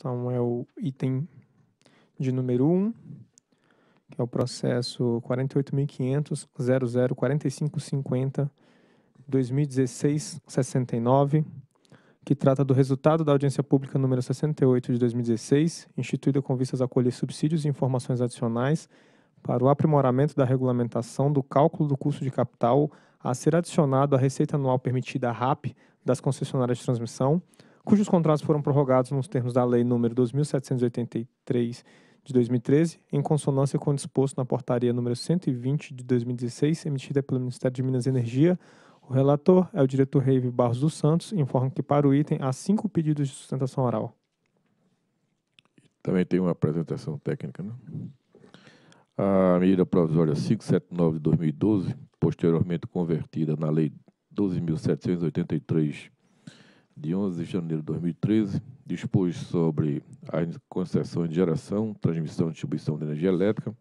Então, é o item de número 1, que é o processo 48500004550 que trata do resultado da audiência pública número 68 de 2016, instituída com vistas a colher subsídios e informações adicionais para o aprimoramento da regulamentação do cálculo do custo de capital a ser adicionado à receita anual permitida à RAP das concessionárias de transmissão, cujos contratos foram prorrogados nos termos da Lei número 2783 de 2013, em consonância com o disposto na Portaria número 120 de 2016, emitida pelo Ministério de Minas e Energia. O relator é o diretor Reive Barros dos Santos, informa que para o item há cinco pedidos de sustentação oral. Também tem uma apresentação técnica, né? A medida provisória 579 de 2012, posteriormente convertida na Lei 12.783 de 11 de janeiro de 2013 dispôs sobre as concessões de geração, transmissão e distribuição de energia elétrica,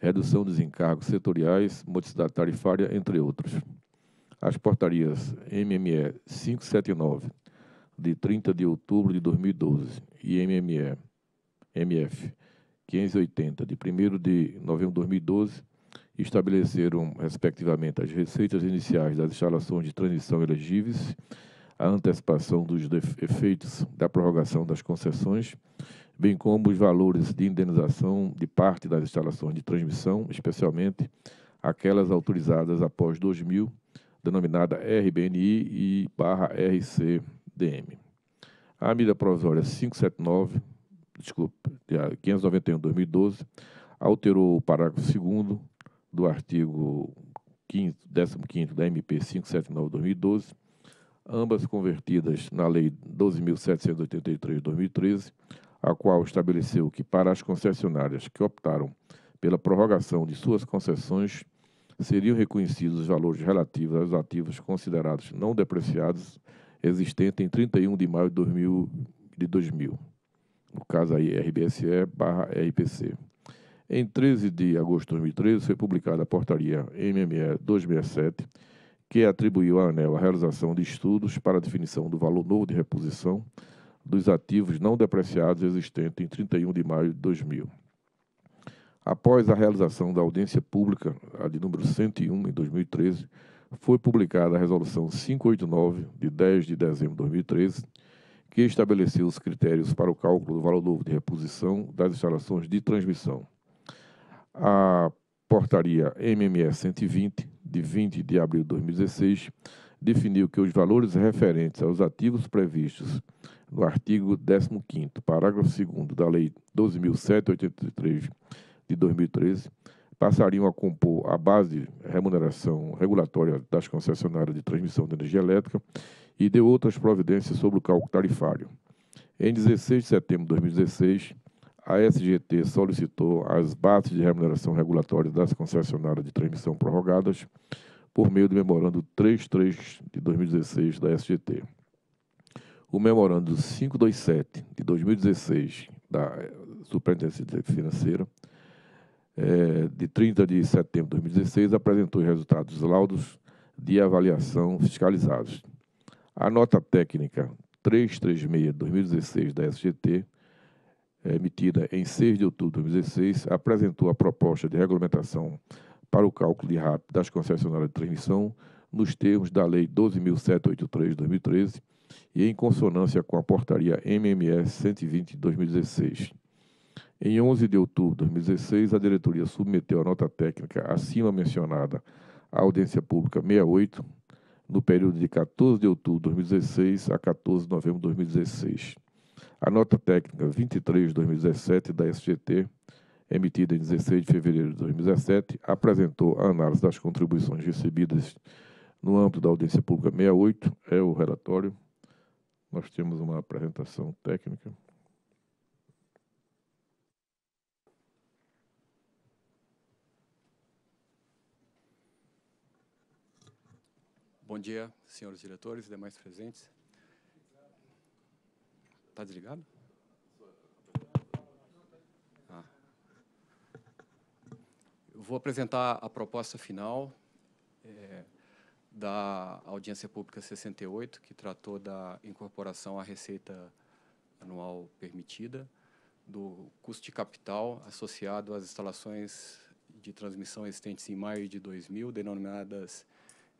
redução dos encargos setoriais, modicidade tarifária, entre outros. As portarias MME 579, de 30 de outubro de 2012, e MME MF 580, de 1 de novembro de 2012, estabeleceram, respectivamente, as receitas iniciais das instalações de transmissão elegíveis a antecipação dos efeitos da prorrogação das concessões, bem como os valores de indenização de parte das instalações de transmissão, especialmente aquelas autorizadas após 2000, denominada RBNI e barra RCDM. A medida provisória 579, desculpe, 591-2012, alterou o parágrafo 2 do artigo 15 da MP 579-2012, ambas convertidas na Lei 12.783 de 2013, a qual estabeleceu que, para as concessionárias que optaram pela prorrogação de suas concessões, seriam reconhecidos os valores relativos aos ativos considerados não depreciados existentes em 31 de maio de 2000, de 2000 no caso aí RBSE barra RPC. Em 13 de agosto de 2013, foi publicada a portaria MME 267, que atribuiu à ANEL a realização de estudos para a definição do valor novo de reposição dos ativos não depreciados existentes em 31 de maio de 2000. Após a realização da audiência pública, a de número 101, em 2013, foi publicada a Resolução 589, de 10 de dezembro de 2013, que estabeleceu os critérios para o cálculo do valor novo de reposição das instalações de transmissão. A portaria MME 120, de 20 de abril de 2016, definiu que os valores referentes aos ativos previstos no artigo 15º, parágrafo 2 da Lei 12.783 de 2013 passariam a compor a base de remuneração regulatória das concessionárias de transmissão de energia elétrica e deu outras providências sobre o cálculo tarifário. Em 16 de setembro de 2016, a SGT solicitou as bases de remuneração regulatórias das concessionárias de transmissão prorrogadas por meio do Memorando 33 de 2016 da SGT. O Memorando 527 de 2016 da eh, Superintendência Financeira, é, de 30 de setembro de 2016, apresentou os resultados laudos de avaliação fiscalizados. A nota técnica 336 de 2016 da SGT eh, emitida em 6 de outubro de 2016, apresentou a proposta de regulamentação para o cálculo de RAP das concessionárias de transmissão nos termos da Lei 12.783 de 2013 e em consonância com a Portaria MMS 120 de 2016. Em 11 de outubro de 2016, a diretoria submeteu a nota técnica acima mencionada à audiência pública 68, no período de 14 de outubro de 2016 a 14 de novembro de 2016. A nota técnica 23-2017 da SGT, emitida em 16 de fevereiro de 2017, apresentou a análise das contribuições recebidas no âmbito da audiência pública 68, é o relatório. Nós temos uma apresentação técnica. Bom dia, senhores diretores e demais presentes. Está desligado? Ah. Eu vou apresentar a proposta final é, da Audiência Pública 68, que tratou da incorporação à receita anual permitida, do custo de capital associado às instalações de transmissão existentes em maio de 2000, denominadas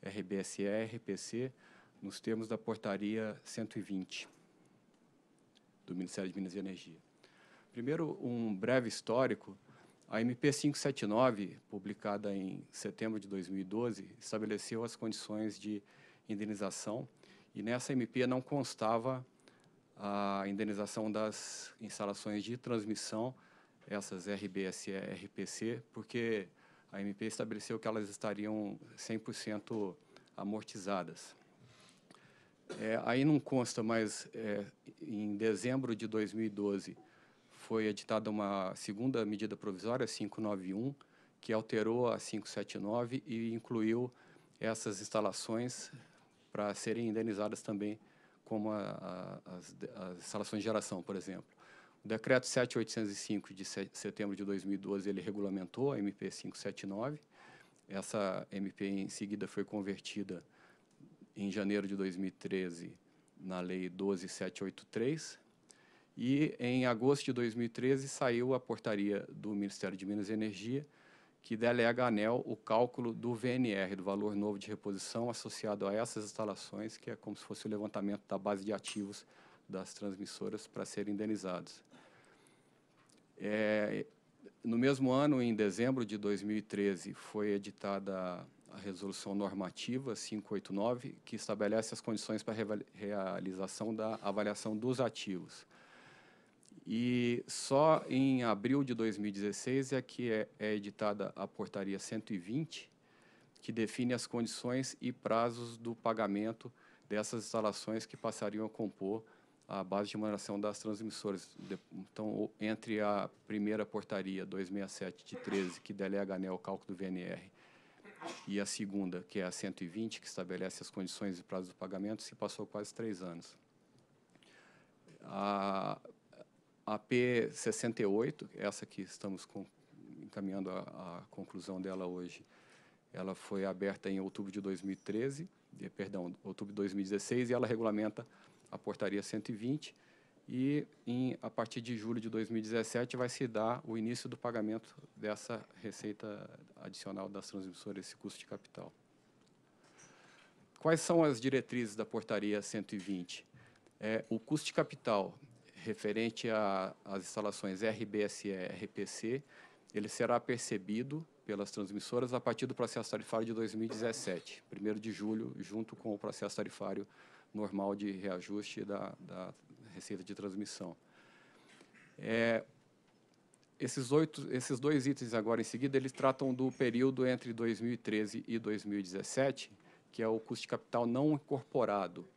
RBSE, RPC, nos termos da portaria 120 do Ministério de Minas e Energia. Primeiro, um breve histórico. A MP 579, publicada em setembro de 2012, estabeleceu as condições de indenização e nessa MP não constava a indenização das instalações de transmissão, essas RBS e RPC, porque a MP estabeleceu que elas estariam 100% amortizadas. É, aí não consta, mas é, em dezembro de 2012 foi editada uma segunda medida provisória, 591, que alterou a 579 e incluiu essas instalações para serem indenizadas também como a, a, as, as, instalações de geração, por exemplo. O decreto 7805 de setembro de 2012 ele regulamentou a MP 579. Essa MP em seguida foi convertida em janeiro de 2013 na Lei 12783 e em agosto de 2013 saiu a portaria do Ministério de Minas e Energia que delega à ANEL o cálculo do VNR, do valor novo de reposição associado a essas instalações, que é como se fosse o levantamento da base de ativos das transmissoras para serem indenizados. É, no mesmo ano, em dezembro de 2013, foi editada a resolução normativa 589, que estabelece as condições para a realização da avaliação dos ativos. E só em abril de 2016 é que é, é editada a portaria 120, que define as condições e prazos do pagamento dessas instalações que passariam a compor a base de remuneração das transmissoras. Então, entre a primeira portaria 267 de 13, que delega a ANEL o cálculo do VNR, e a segunda, que é a 120, que estabelece as condições e prazos do pagamento, se passou quase três anos. A, a P68, essa que estamos com, encaminhando a, a, conclusão dela hoje, ela foi aberta em outubro de 2013, de, eh, perdão, outubro de 2016, e ela regulamenta a portaria 120, e em, a partir de julho de 2017 vai se dar o início do pagamento dessa receita adicional das transmissoras, esse custo de capital. Quais são as diretrizes da portaria 120? É, o custo de capital referente às instalações RBSE e RPC, ele será percebido pelas transmissoras a partir do processo tarifário de 2017, 1 de julho, junto com o processo tarifário normal de reajuste da, da receita de transmissão. É, esses, oito, esses dois itens agora em seguida, eles tratam do período entre 2013 e 2017, que é o custo de capital não incorporado,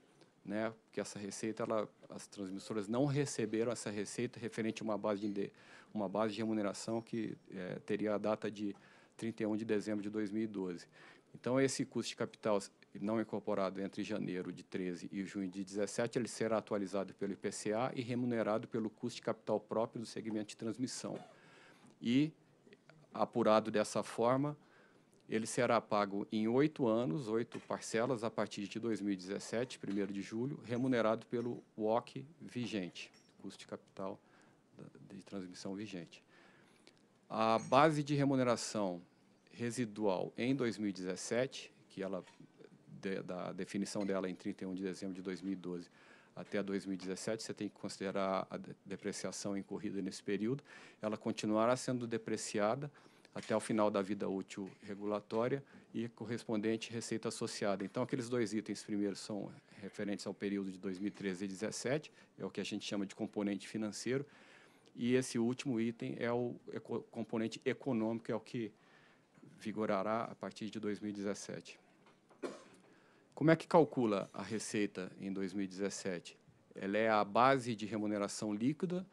né? Porque essa receita, ela, as transmissoras não receberam essa receita referente a uma base de, uma base de remuneração que é, teria a data de 31 de dezembro de 2012. Então, esse custo de capital não incorporado entre janeiro de 13 e junho de 17, ele será atualizado pelo IPCA e remunerado pelo custo de capital próprio do segmento de transmissão. E, apurado dessa forma, ele será pago em oito anos, oito parcelas, a partir de 2017, 1 de julho, remunerado pelo WOC vigente, custo de capital de transmissão vigente. A base de remuneração residual em 2017, que ela de, da definição dela em 31 de dezembro de 2012 até 2017, você tem que considerar a depreciação incorrida nesse período, ela continuará sendo depreciada até o final da vida útil regulatória e correspondente receita associada. Então, aqueles dois itens primeiros são referentes ao período de 2013 e 2017, é o que a gente chama de componente financeiro, e esse último item é o componente econômico, é o que vigorará a partir de 2017. Como é que calcula a receita em 2017? Ela é a base de remuneração líquida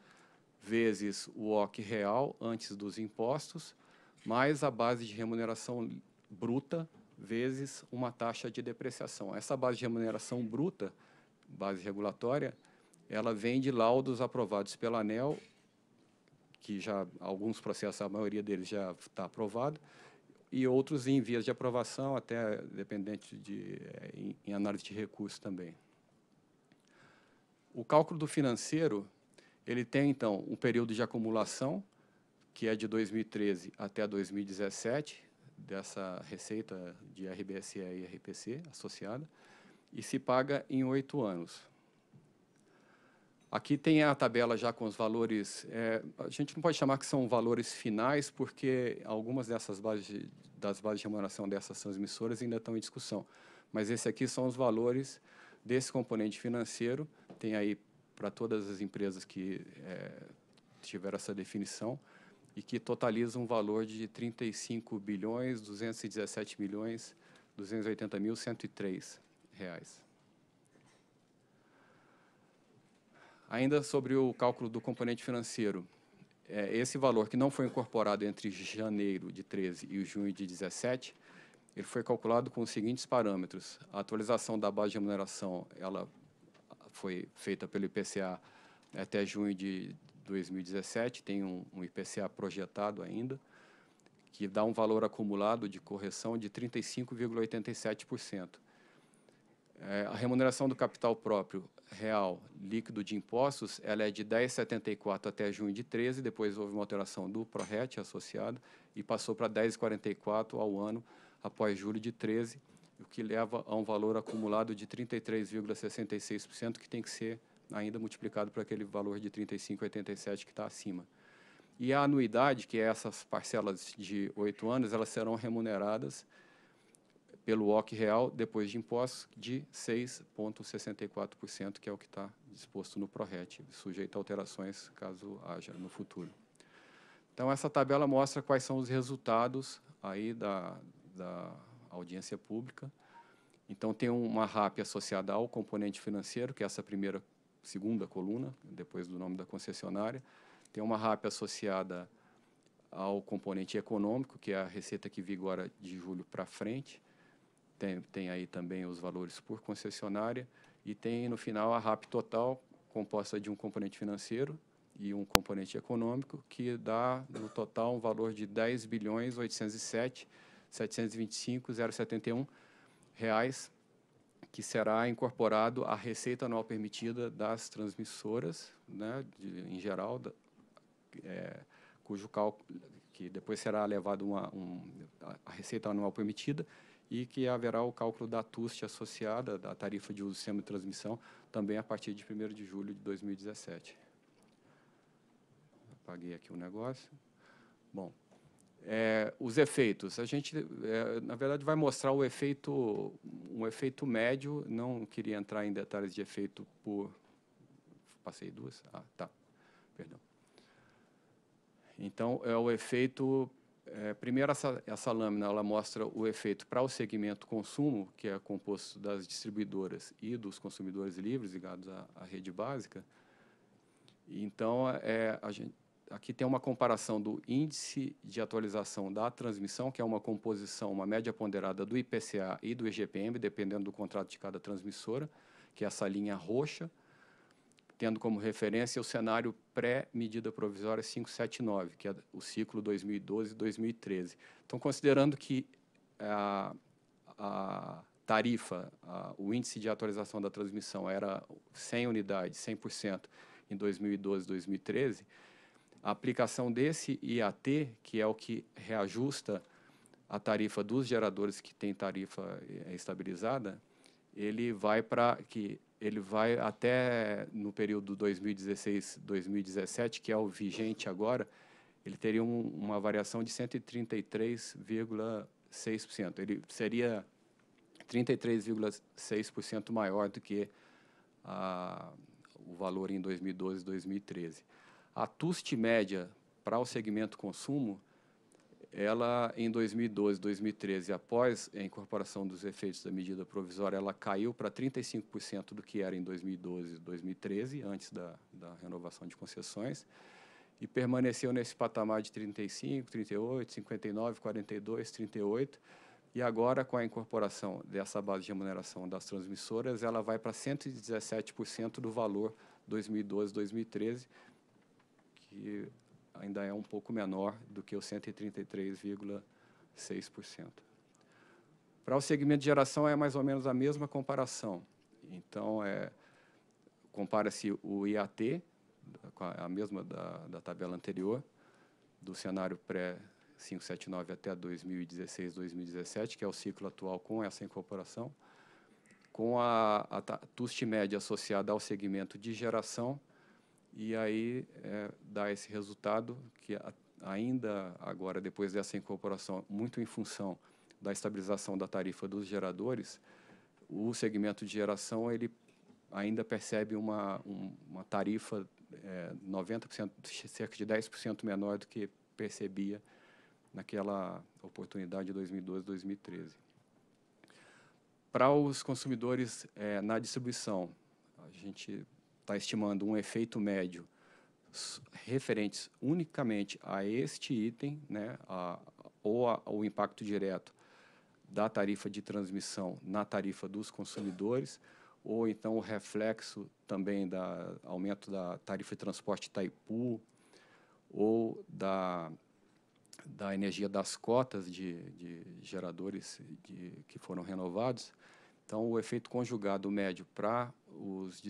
vezes o OC real antes dos impostos, mais a base de remuneração bruta vezes uma taxa de depreciação. Essa base de remuneração bruta, base regulatória, ela vem de laudos aprovados pela ANEL, que já alguns processos, a maioria deles já está aprovado, e outros em vias de aprovação, até dependente de, eh, em, em análise de recursos também. O cálculo do financeiro, ele tem, então, um período de acumulação, que é de 2013 até 2017, dessa receita de RBSE e RPC associada, e se paga em oito anos. Aqui tem a tabela já com os valores, é, a gente não pode chamar que são valores finais, porque algumas dessas bases de, das bases de remuneração dessas transmissoras ainda estão em discussão. Mas esse aqui são os valores desse componente financeiro, tem aí para todas as empresas que é, tiveram essa definição, e que totaliza um valor de 35 bilhões, 217 milhões, 280 mil, 103 reais. Ainda sobre o cálculo do componente financeiro, é, esse valor que não foi incorporado entre janeiro de 13 e junho de 17, ele foi calculado com os seguintes parâmetros. A atualização da base de remuneração ela foi feita pelo IPCA até junho de 2017, tem um, um IPCA projetado ainda, que dá um valor acumulado de correção de 35,87%. É, a remuneração do capital próprio real líquido de impostos ela é de 10,74 até junho de 13, depois houve uma alteração do PRORET associado e passou para 10,44 ao ano após julho de 13, o que leva a um valor acumulado de 33,66%, que tem que ser ainda multiplicado por aquele valor de 35,87 que está acima. E a anuidade, que é essas parcelas de oito anos, elas serão remuneradas pelo OC real, depois de impostos, de 6,64%, que é o que está disposto no PRORET, sujeito a alterações, caso haja no futuro. Então, essa tabela mostra quais são os resultados aí da, da audiência pública. Então, tem uma RAP associada ao componente financeiro, que é essa primeira, segunda coluna, depois do nome da concessionária. Tem uma RAP associada ao componente econômico, que é a receita que vigora de julho para frente tem, tem aí também os valores por concessionária e tem no final a RAP total, composta de um componente financeiro e um componente econômico, que dá no total um valor de 10 bilhões 807 725 reais, que será incorporado à receita anual permitida das transmissoras, né, de, em geral, da, é, cujo cálculo, que depois será levado uma, um, a receita anual permitida, e que haverá o cálculo da TUST associada, da tarifa de uso sem transmissão, também a partir de 1 de julho de 2017. Apaguei aqui o negócio. Bom, é, os efeitos. A gente, é, na verdade, vai mostrar o efeito, um efeito médio, não queria entrar em detalhes de efeito por... Passei duas? Ah, tá. Perdão. Então, é o efeito é, primeiro, essa, essa, lâmina ela mostra o efeito para o segmento consumo, que é composto das distribuidoras e dos consumidores livres ligados à, à rede básica. Então, é, gente, aqui tem uma comparação do índice de atualização da transmissão, que é uma composição, uma média ponderada do IPCA e do IGPM, dependendo do contrato de cada transmissora, que é essa linha roxa, tendo como referência o cenário pré-medida provisória 579, que é o ciclo 2012-2013. Então, considerando que a, a tarifa, a, o índice de atualização da transmissão era 100 unidades, 100%, em 2012 2013, a aplicação desse IAT, que é o que reajusta a tarifa dos geradores que têm tarifa eh, estabilizada, ele vai para que ele vai até no período 2016-2017, que é o vigente agora, ele teria um, uma variação de 133,6%. Ele seria 33,6% maior do que a, o valor em 2012 2013. A TUST média para o segmento consumo ela em 2012, 2013, após a incorporação dos efeitos da medida provisória, ela caiu para 35% do que era em 2012, 2013, antes da, da renovação de concessões, e permaneceu nesse patamar de 35, 38, 59, 42, 38, e agora com a incorporação dessa base de remuneração das transmissoras, ela vai para 117% do valor 2012, 2013, que ainda é um pouco menor do que o 133,6%. Para o segmento de geração é mais ou menos a mesma comparação. Então, é, compara-se o IAT, a mesma da, da tabela anterior, do cenário pré-579 até 2016, 2017, que é o ciclo atual com essa incorporação, com a, a TUST média associada ao segmento de geração, e aí é, dá esse resultado que a, ainda agora, depois dessa incorporação, muito em função da estabilização da tarifa dos geradores, o segmento de geração ele ainda percebe uma, um, uma tarifa é, 90%, cerca de 10% menor do que percebia naquela oportunidade de 2012, 2013. Para os consumidores é, na distribuição, a gente está estimando um efeito médio referentes unicamente a este item, né, a, ou o impacto direto da tarifa de transmissão na tarifa dos consumidores, ou então o reflexo também da aumento da tarifa de transporte Taipu ou da, da energia das cotas de, de geradores de, que foram renovados, então, o efeito conjugado médio para os,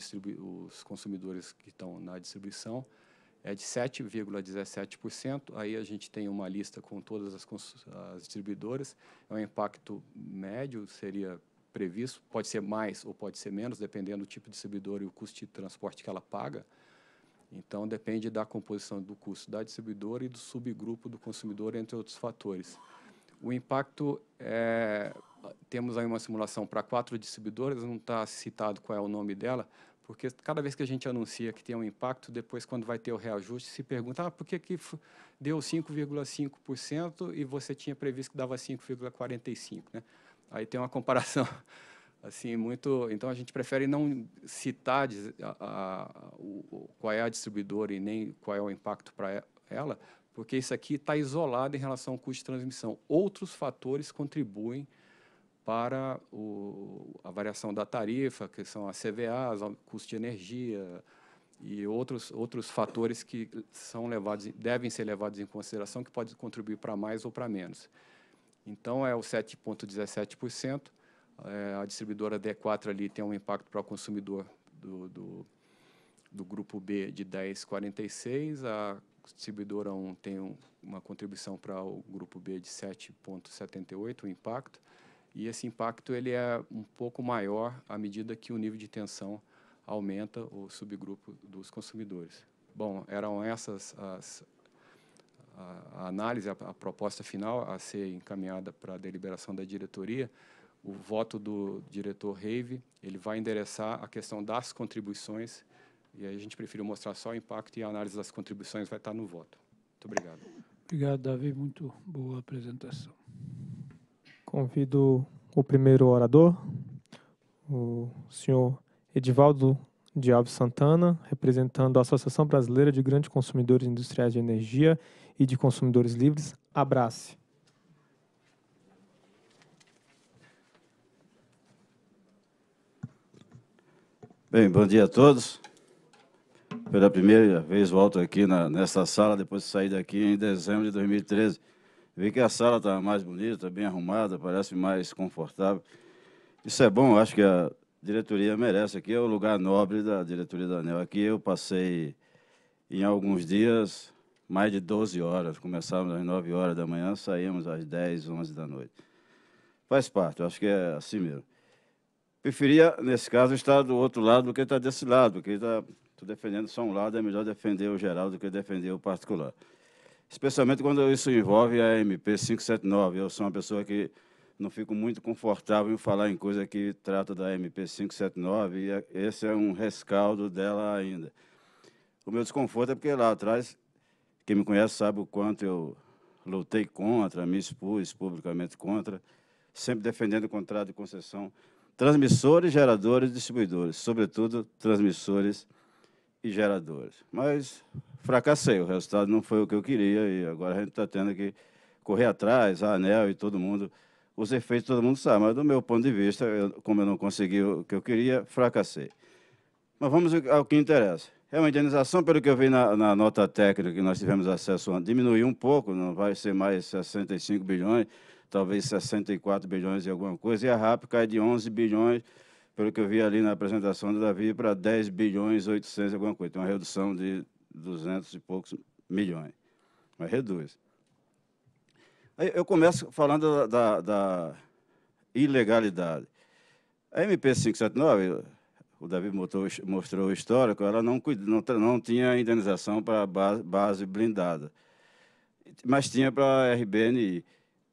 os consumidores que estão na distribuição é de 7,17%. Aí a gente tem uma lista com todas as, as, distribuidoras. É um impacto médio, seria previsto, pode ser mais ou pode ser menos, dependendo do tipo de distribuidora e o custo de transporte que ela paga. Então, depende da composição do custo da distribuidora e do subgrupo do consumidor, entre outros fatores. O impacto é, temos aí uma simulação para quatro distribuidoras, não está citado qual é o nome dela, porque cada vez que a gente anuncia que tem um impacto, depois quando vai ter o reajuste, se pergunta, ah, por que, que deu 5,5% e você tinha previsto que dava 5,45%? Né? Aí tem uma comparação assim muito então a gente prefere não citar a, a, o, qual é a distribuidora e nem qual é o impacto para ela porque isso aqui está isolado em relação ao custo de transmissão outros fatores contribuem para o, a variação da tarifa, que são as CVAs, o custo de energia e outros, outros fatores que são levados, devem ser levados em consideração, que pode contribuir para mais ou para menos. Então, é o 7,17%. É, a distribuidora D4 ali tem um impacto para o consumidor do, do, do grupo B de 10,46%, a distribuidora 1 tem um, uma contribuição para o grupo B de 7,78%, o impacto, e esse impacto ele é um pouco maior à medida que o nível de tensão aumenta o subgrupo dos consumidores. Bom, eram essas as, a, a análise, a, a, proposta final a ser encaminhada para a deliberação da diretoria. O voto do diretor Reive, ele vai endereçar a questão das contribuições e aí a gente prefere mostrar só o impacto e a análise das contribuições vai estar no voto. Muito obrigado. Obrigado, Davi. Muito boa apresentação. Convido o primeiro orador, o senhor Edivaldo de Alves Santana, representando a Associação Brasileira de Grandes Consumidores Industriais de Energia e de Consumidores Livres, Abrace. Bem, bom dia a todos. Pela primeira vez volto aqui na, nessa sala, depois de sair daqui em dezembro de 2013 Vê que a sala está mais bonita, tá bem arrumada, parece mais confortável. Isso é bom, acho que a diretoria merece. Aqui é o lugar nobre da diretoria da ANEL. Aqui eu passei, em alguns dias, mais de 12 horas. Começávamos às 9 horas da manhã, saímos às 10, 11 da noite. Faz parte, acho que é assim mesmo. Preferia, nesse caso, estar do outro lado do que estar desse lado, porque está defendendo só um lado, é melhor defender o geral do que defender o particular especialmente quando isso envolve a MP 579. Eu sou uma pessoa que não fico muito confortável em falar em coisa que trata da MP 579 e esse é um rescaldo dela ainda. O meu desconforto é porque lá atrás, quem me conhece sabe o quanto eu lutei contra, me expus publicamente contra, sempre defendendo o contrato de concessão. Transmissores, geradores e distribuidores, sobretudo transmissores e geradores. Mas fracassei. O resultado não foi o que eu queria e agora a gente está tendo que correr atrás, a ANEL e todo mundo. Os efeitos todo mundo sabe, mas do meu ponto de vista, eu, como eu não consegui o que eu queria, fracassei. Mas vamos ao que interessa. É uma indenização, pelo que eu vi na, na nota técnica que nós tivemos acesso diminuiu um pouco, não vai ser mais 65 bilhões, talvez 64 bilhões e alguma coisa, e a RAP cai de 11 bilhões, pelo que eu vi ali na apresentação do Davi, para 10 bilhões 800 alguma coisa. Tem uma redução de 200 e poucos milhões, mas reduz. Aí eu começo falando da, da, da ilegalidade. A MP579, o Davi mostrou, mostrou o histórico, ela não, não, não tinha indenização para base, base blindada, mas tinha para a RBNI.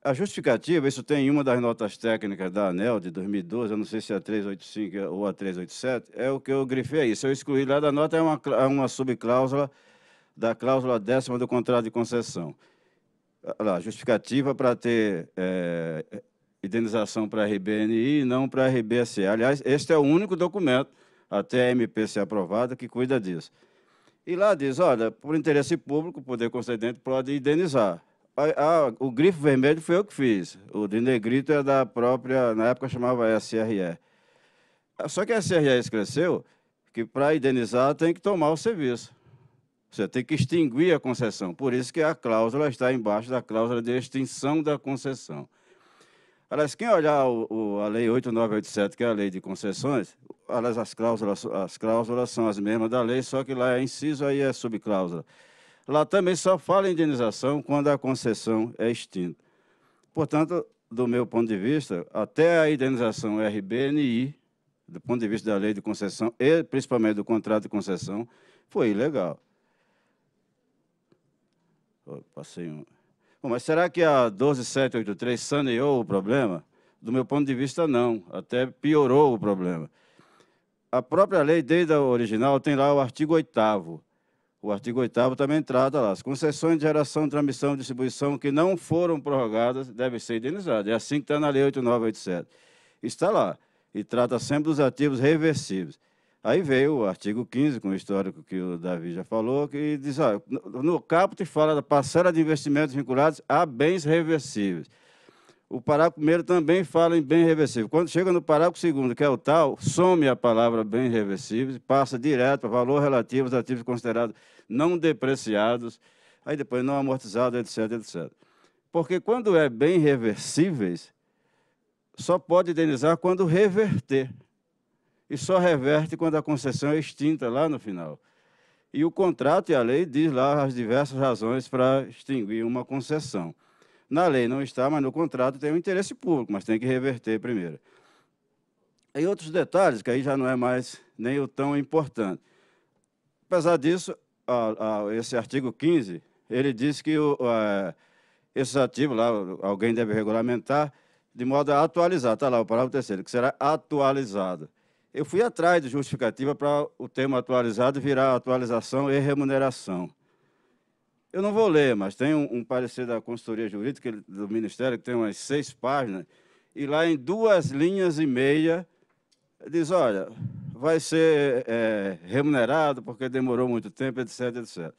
A justificativa, isso tem em uma das notas técnicas da ANEL de 2012, eu não sei se é a 385 ou a 387, é o que eu grifei aí. Se eu excluir lá da nota, é uma, é uma subcláusula da cláusula décima do contrato de concessão. Lá, justificativa para ter é, indenização para a RBNI e não para a Aliás, este é o único documento, até a MP ser aprovada, que cuida disso. E lá diz, olha, por interesse público, o poder concedente pode indenizar. Ah, o grifo vermelho foi eu que fiz. O de negrito é da própria, na época chamava SRE. Só que a SRE cresceu que para indenizar tem que tomar o serviço. Você tem que extinguir a concessão. Por isso que a cláusula está embaixo da cláusula de extinção da concessão. Aliás, quem olhar o, o, a Lei 8987, que é a Lei de Concessões, aliás, as cláusulas, as cláusulas são as mesmas da lei, só que lá é inciso, aí é subcláusula. Lá também só fala em indenização quando a concessão é extinta. Portanto, do meu ponto de vista, até a indenização RBNI, do ponto de vista da lei de concessão e principalmente do contrato de concessão, foi ilegal. passei um. Bom, mas será que a 12783 saneou o problema? Do meu ponto de vista, não. Até piorou o problema. A própria lei, desde a original, tem lá o artigo 8 o artigo 8 também trata lá, as concessões de geração, transmissão e distribuição que não foram prorrogadas devem ser indenizadas. É assim que está na Lei 8987. Está lá, e trata sempre dos ativos reversíveis. Aí veio o artigo 15, com o histórico que o Davi já falou, que diz, no caput fala da parcela de investimentos vinculados a bens reversíveis o parágrafo primeiro também fala em bem reversível. Quando chega no parágrafo segundo, que é o tal, some a palavra bem reversível e passa direto para valor relativo aos ativos considerados não depreciados, aí depois não amortizados, etc, etc. Porque quando é bem reversíveis, só pode indenizar quando reverter. E só reverte quando a concessão é extinta lá no final. E o contrato e a lei diz lá as diversas razões para extinguir uma concessão. Na lei não está, mas no contrato tem o um interesse público, mas tem que reverter primeiro. E outros detalhes, que aí já não é mais nem o tão importante. Apesar disso, a, a, esse artigo 15, ele diz que o, a, é, esses ativos lá, alguém deve regulamentar, de modo a atualizar, está lá o parágrafo terceiro, que será atualizado. Eu fui atrás de justificativa para o termo atualizado virar atualização e remuneração. Eu não vou ler, mas tem um, um parecer da consultoria jurídica do Ministério, que tem umas seis páginas, e lá em duas linhas e meia diz, olha, vai ser é, remunerado porque demorou muito tempo, etc, etc.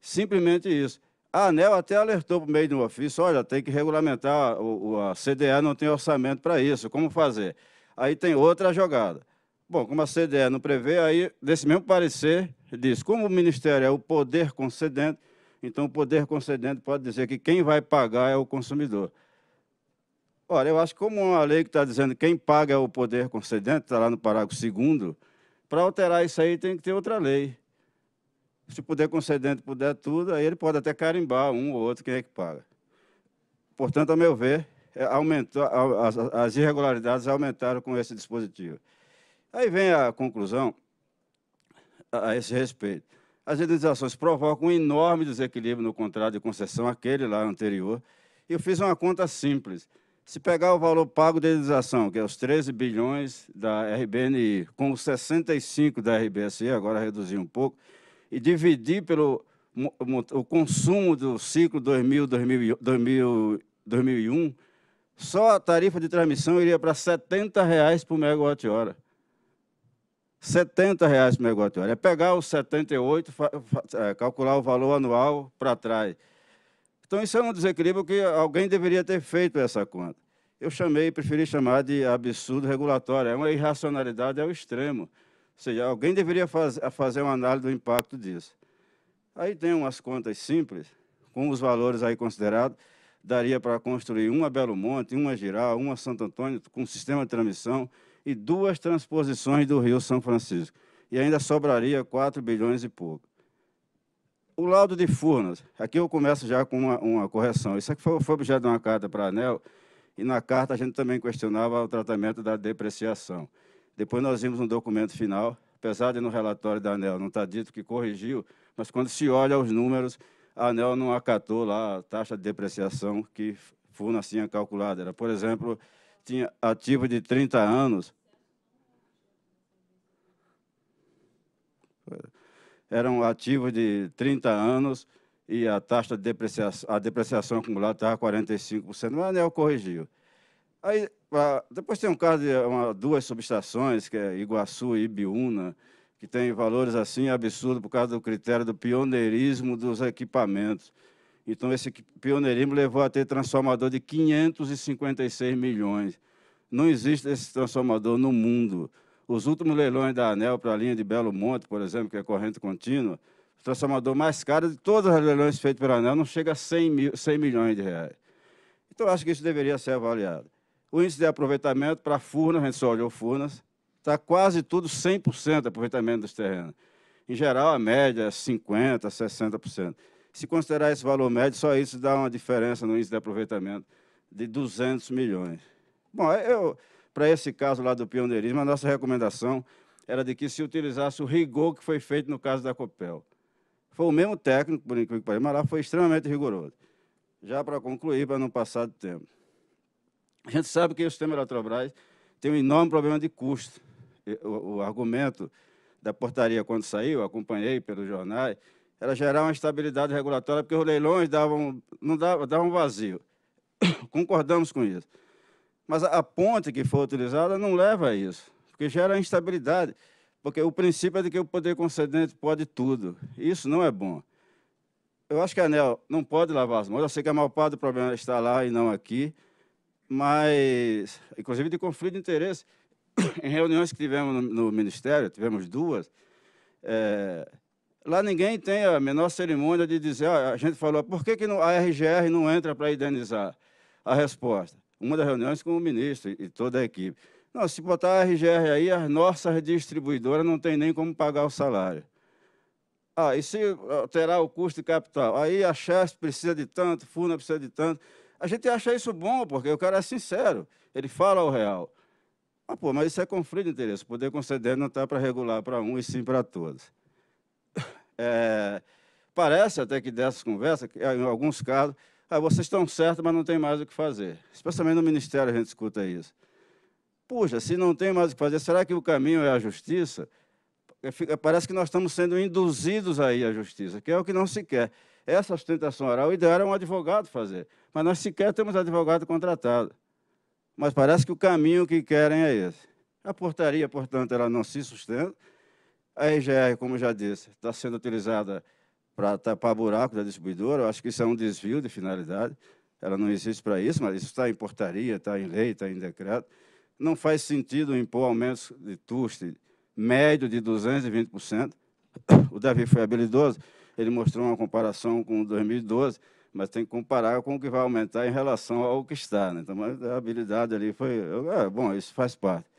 Simplesmente isso. A ANEL até alertou o meio de um ofício, olha, tem que regulamentar, o, a CDA não tem orçamento para isso, como fazer? Aí tem outra jogada. Bom, como a CDA não prevê, aí, nesse mesmo parecer, diz, como o Ministério é o poder concedente, então, o poder concedente pode dizer que quem vai pagar é o consumidor. Ora, eu acho que como a lei que está dizendo quem paga é o poder concedente, está lá no parágrafo 2 para alterar isso aí tem que ter outra lei. Se o poder concedente puder tudo, aí ele pode até carimbar um ou outro quem é que paga. Portanto, a meu ver, é, aumentou, as, as irregularidades aumentaram com esse dispositivo. Aí vem a conclusão a esse respeito as indenizações provocam um enorme desequilíbrio no contrato de concessão, aquele lá anterior. Eu fiz uma conta simples. Se pegar o valor pago de indenização, que é os 13 bilhões da RBNI, com os 65 da RBSI, agora reduzi um pouco, e dividir pelo o consumo do ciclo 2000, 2000, 2000 2001, só a tarifa de transmissão iria para R$ 70 reais por megawatt-hora. 70 reais por megawatt-hora. É pegar os 78, é, calcular o valor anual para trás. Então, isso é um desequilíbrio que alguém deveria ter feito essa conta. Eu chamei, preferi chamar de absurdo regulatório. É uma irracionalidade ao extremo. Ou seja, alguém deveria faz, fazer uma análise do impacto disso. Aí tem umas contas simples, com os valores aí considerados, daria para construir uma Belo Monte, uma Giral, uma Santo Antônio, com sistema de transmissão, e duas transposições do Rio São Francisco, e ainda sobraria 4 bilhões e pouco. O laudo de Furnas, aqui eu começo já com uma, uma correção. Isso aqui foi, foi objeto de uma carta para a ANEL, e na carta a gente também questionava o tratamento da depreciação. Depois nós vimos um documento final, apesar de no relatório da ANEL não está dito que corrigiu, mas quando se olha os números, a ANEL não acatou lá a taxa de depreciação que Furnas tinha calculado. Era, por exemplo, tinha ativo de 30 anos. Era um ativo de 30 anos e a taxa de depreciação, a depreciação acumulada estava 45%, O ANEL corrigiu. Aí, depois tem um caso de uma, duas subestações, que é Iguaçu e Ibiúna, que tem valores assim absurdos por causa do critério do pioneirismo dos equipamentos. Então, esse pioneirismo levou a ter transformador de 556 milhões. Não existe esse transformador no mundo. Os últimos leilões da ANEL para a linha de Belo Monte, por exemplo, que é corrente contínua, o transformador mais caro de todos os leilões feitos pela ANEL não chega a 100, mil, 100 milhões de reais. Então, acho que isso deveria ser avaliado. O índice de aproveitamento para Furnas, a gente só olhou Furnas, está quase tudo 100% de aproveitamento dos terrenos. Em geral, a média é 50%, 60%. Se considerar esse valor médio, só isso dá uma diferença no índice de aproveitamento de 200 milhões. Bom, é, eu, para esse caso lá do pioneirismo, a nossa recomendação era de que se utilizasse o rigor que foi feito no caso da Copel. Foi o mesmo técnico, por incrível que pareça, mas lá foi extremamente rigoroso. Já para concluir, para não passar de tempo. A gente sabe que o sistema Eletrobras tem um enorme problema de custo. O, o argumento da portaria, quando saiu, acompanhei pelos jornais, era gerar uma estabilidade regulatória, porque os leilões davam, não davam, davam vazio. Concordamos com isso. Mas a, ponte que foi utilizada não leva a isso, porque gera instabilidade. Porque o princípio é de que o poder concedente pode tudo. Isso não é bom. Eu acho que a ANEL não pode lavar as mãos. Eu sei que a maior parte do problema está lá e não aqui, mas, inclusive, de conflito de interesse. em reuniões que tivemos no, no Ministério, tivemos duas, é, Lá ninguém tem a menor cerimônia de dizer, ah, a gente falou, por que, que não, a RGR não entra para indenizar? A resposta, uma das reuniões com o ministro e toda a equipe. Não, se botar a RGR aí, as nossas distribuidoras não têm nem como pagar o salário. Ah, e se alterar o custo de capital? Aí a Chesp precisa de tanto, Funa precisa de tanto. A gente acha isso bom, porque o cara é sincero, ele fala o real. Ah, pô, mas isso é conflito de interesse. O poder conceder não está para regular para um e sim para todos. É, parece até que dessas conversas, em alguns casos, ah, vocês estão certos, mas não tem mais o que fazer. Especialmente no Ministério a gente escuta isso. Puxa, se não tem mais o que fazer, será que o caminho é a justiça? É, parece que nós estamos sendo induzidos aí à justiça, que é o que não se quer. Essa sustentação oral, o ideal era um advogado fazer, mas nós sequer temos advogado contratado. Mas parece que o caminho que querem é esse. A portaria, portanto, ela não se sustenta, a EGR, como já disse, está sendo utilizada para tapar buraco da distribuidora. Eu acho que isso é um desvio de finalidade. Ela não existe para isso, mas isso está em portaria, está em lei, está em decreto. Não faz sentido impor aumentos de TUST médio de 220%. O Davi foi habilidoso, ele mostrou uma comparação com 2012, mas tem que comparar com o que vai aumentar em relação ao que está. Né? Então, a habilidade ali foi... É, bom, isso faz parte.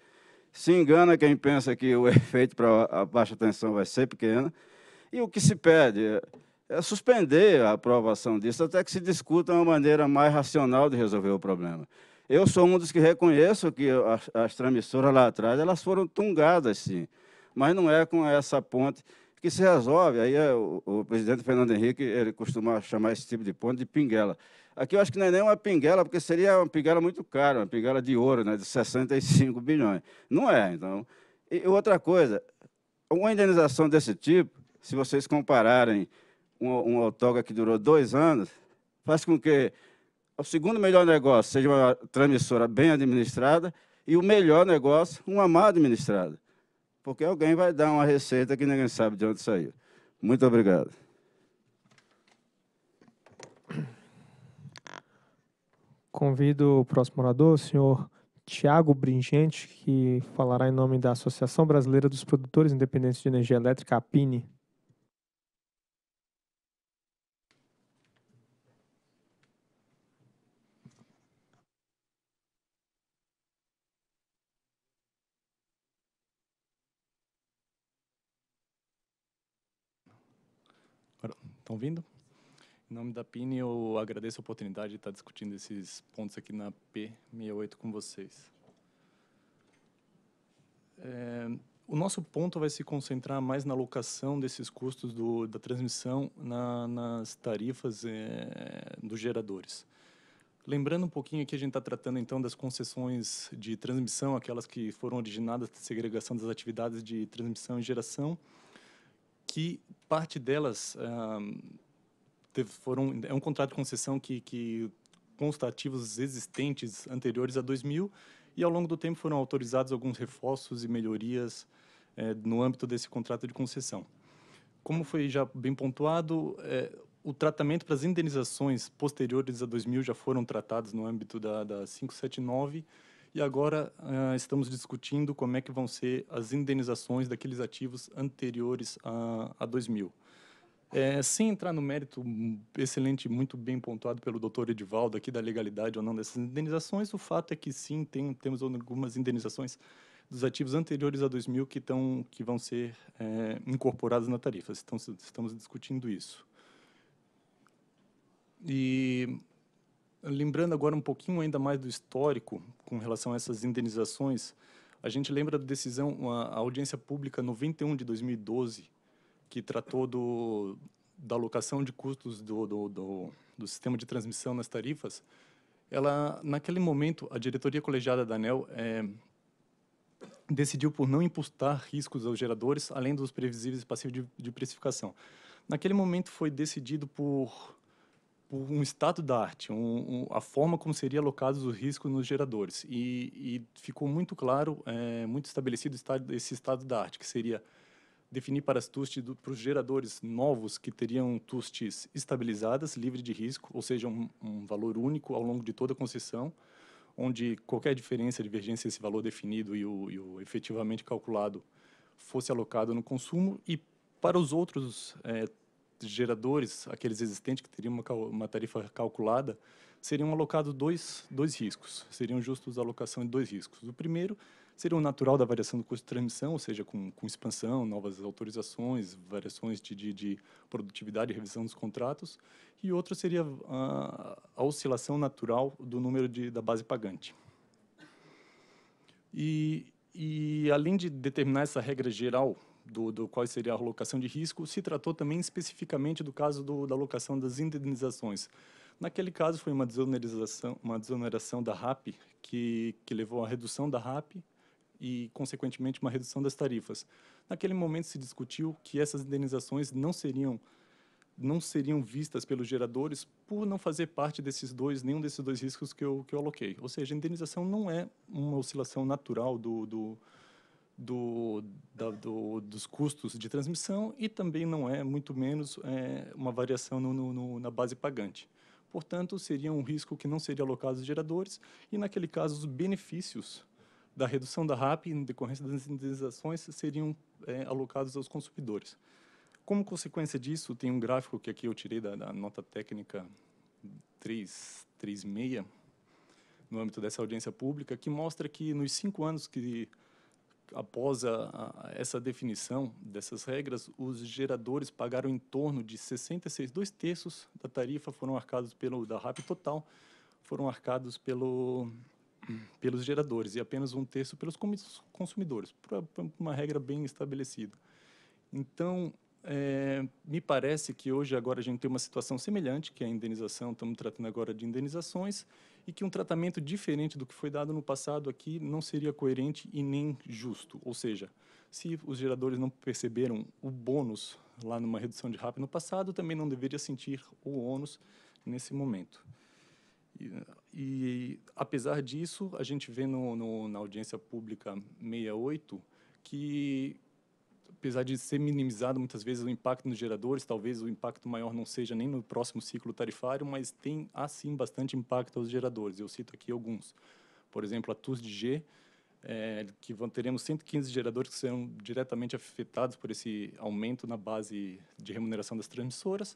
Se engana quem pensa que o efeito para a baixa tensão vai ser pequeno. E o que se pede é suspender a aprovação disso até que se discuta uma maneira mais racional de resolver o problema. Eu sou um dos que reconheço que as, as transmissoras lá atrás elas foram tungadas, sim, mas não é com essa ponte que se resolve. Aí é, o, o, presidente Fernando Henrique ele costuma chamar esse tipo de ponte de pinguela. Aqui eu acho que não é nem uma pinguela, porque seria uma pinguela muito cara, uma pinguela de ouro, né, de 65 bilhões. Não é, então. E outra coisa, uma indenização desse tipo, se vocês compararem um, um autógrafo que durou dois anos, faz com que o segundo melhor negócio seja uma transmissora bem administrada e o melhor negócio, uma má administrada. Porque alguém vai dar uma receita que ninguém sabe de onde saiu. Muito obrigado. convido o próximo orador, o senhor Tiago Bringente, que falará em nome da Associação Brasileira dos Produtores Independentes de Energia Elétrica, PINE. Estão vindo? Em nome da PIN, eu agradeço a oportunidade de estar discutindo esses pontos aqui na P68 com vocês. É, o nosso ponto vai se concentrar mais na alocação desses custos do, da transmissão na, nas tarifas é, dos geradores. Lembrando um pouquinho que a gente está tratando então das concessões de transmissão, aquelas que foram originadas da segregação das atividades de transmissão e geração, que parte delas... Ah, teve, foram, é um contrato de concessão que, que consta ativos existentes anteriores a 2000 e ao longo do tempo foram autorizados alguns reforços e melhorias é, no âmbito desse contrato de concessão. Como foi já bem pontuado, é, o tratamento para as indenizações posteriores a 2000 já foram tratados no âmbito da, da 579 e agora é, estamos discutindo como é que vão ser as indenizações daqueles ativos anteriores a, a 2000. É, sem entrar no mérito hum, excelente, muito bem pontuado pelo doutor Edivaldo aqui da legalidade ou não dessas indenizações, o fato é que sim, tem, temos algumas indenizações dos ativos anteriores a 2000 que, tão, que vão ser é, incorporados na tarifa. Então, estamos discutindo isso. E lembrando agora um pouquinho ainda mais do histórico com relação a essas indenizações, a gente lembra da decisão, a audiência pública 91 de 2012, que tratou do, da alocação de custos do, do, do, do sistema de transmissão nas tarifas, ela, naquele momento, a diretoria colegiada da ANEL é, decidiu por não imputar riscos aos geradores, além dos previsíveis passivos de, de precificação. Naquele momento foi decidido por, por um estado da arte, um, um, a forma como seriam alocados os riscos nos geradores. E, e ficou muito claro, é, muito estabelecido esse estado da arte, que seria definir para as do, para os geradores novos que teriam TUSTs estabilizadas, livre de risco, ou seja, um, um, valor único ao longo de toda a concessão, onde qualquer diferença, divergência esse valor definido e o, e o efetivamente calculado fosse alocado no consumo e para os outros é, geradores, aqueles existentes que teriam uma, uma tarifa calculada, seriam alocados dois, dois riscos, seriam justos a alocação de dois riscos. O primeiro seriam natural da variação do custo de transmissão, ou seja, com, com expansão, novas autorizações, variações de, de, de produtividade revisão dos contratos, e outra seria a, a oscilação natural do número de, da base pagante. E, e, além de determinar essa regra geral do, do qual seria a alocação de risco, se tratou também especificamente do caso do, da alocação das indenizações. Naquele caso, foi uma desoneração, uma da RAP que, que levou à redução da RAP e, consequentemente, uma redução das tarifas. Naquele momento se discutiu que essas indenizações não seriam não seriam vistas pelos geradores por não fazer parte desses dois, nenhum desses dois riscos que eu, que eu aloquei. Ou seja, a indenização não é uma oscilação natural do, do, do, da, do dos custos de transmissão e também não é, muito menos, é, uma variação no, no, no, na base pagante. Portanto, seria um risco que não seria alocado aos geradores e, naquele caso, os benefícios da redução da RAP em decorrência das indenizações seriam é, alocados aos consumidores. Como consequência disso, tem um gráfico que aqui eu tirei da, da nota técnica 336, no âmbito dessa audiência pública, que mostra que nos cinco anos que após a, a, essa definição dessas regras, os geradores pagaram em torno de 66, dois terços da tarifa foram arcados pelo da RAP total, foram arcados pelo pelos geradores e apenas um terço pelos consumidores, por uma regra bem estabelecida. Então, é, me parece que hoje agora a gente tem uma situação semelhante, que é a indenização, estamos tratando agora de indenizações, e que um tratamento diferente do que foi dado no passado aqui não seria coerente e nem justo. Ou seja, se os geradores não perceberam o bônus lá numa redução de RAP no passado, também não deveria sentir o ônus nesse momento. E, e, apesar disso, a gente vê no, no, na audiência pública 68 que, apesar de ser minimizado muitas vezes o impacto nos geradores, talvez o impacto maior não seja nem no próximo ciclo tarifário, mas tem, assim, bastante impacto aos geradores. Eu cito aqui alguns. Por exemplo, a TUSDG, é, que vão, teremos 115 geradores que serão diretamente afetados por esse aumento na base de remuneração das transmissoras,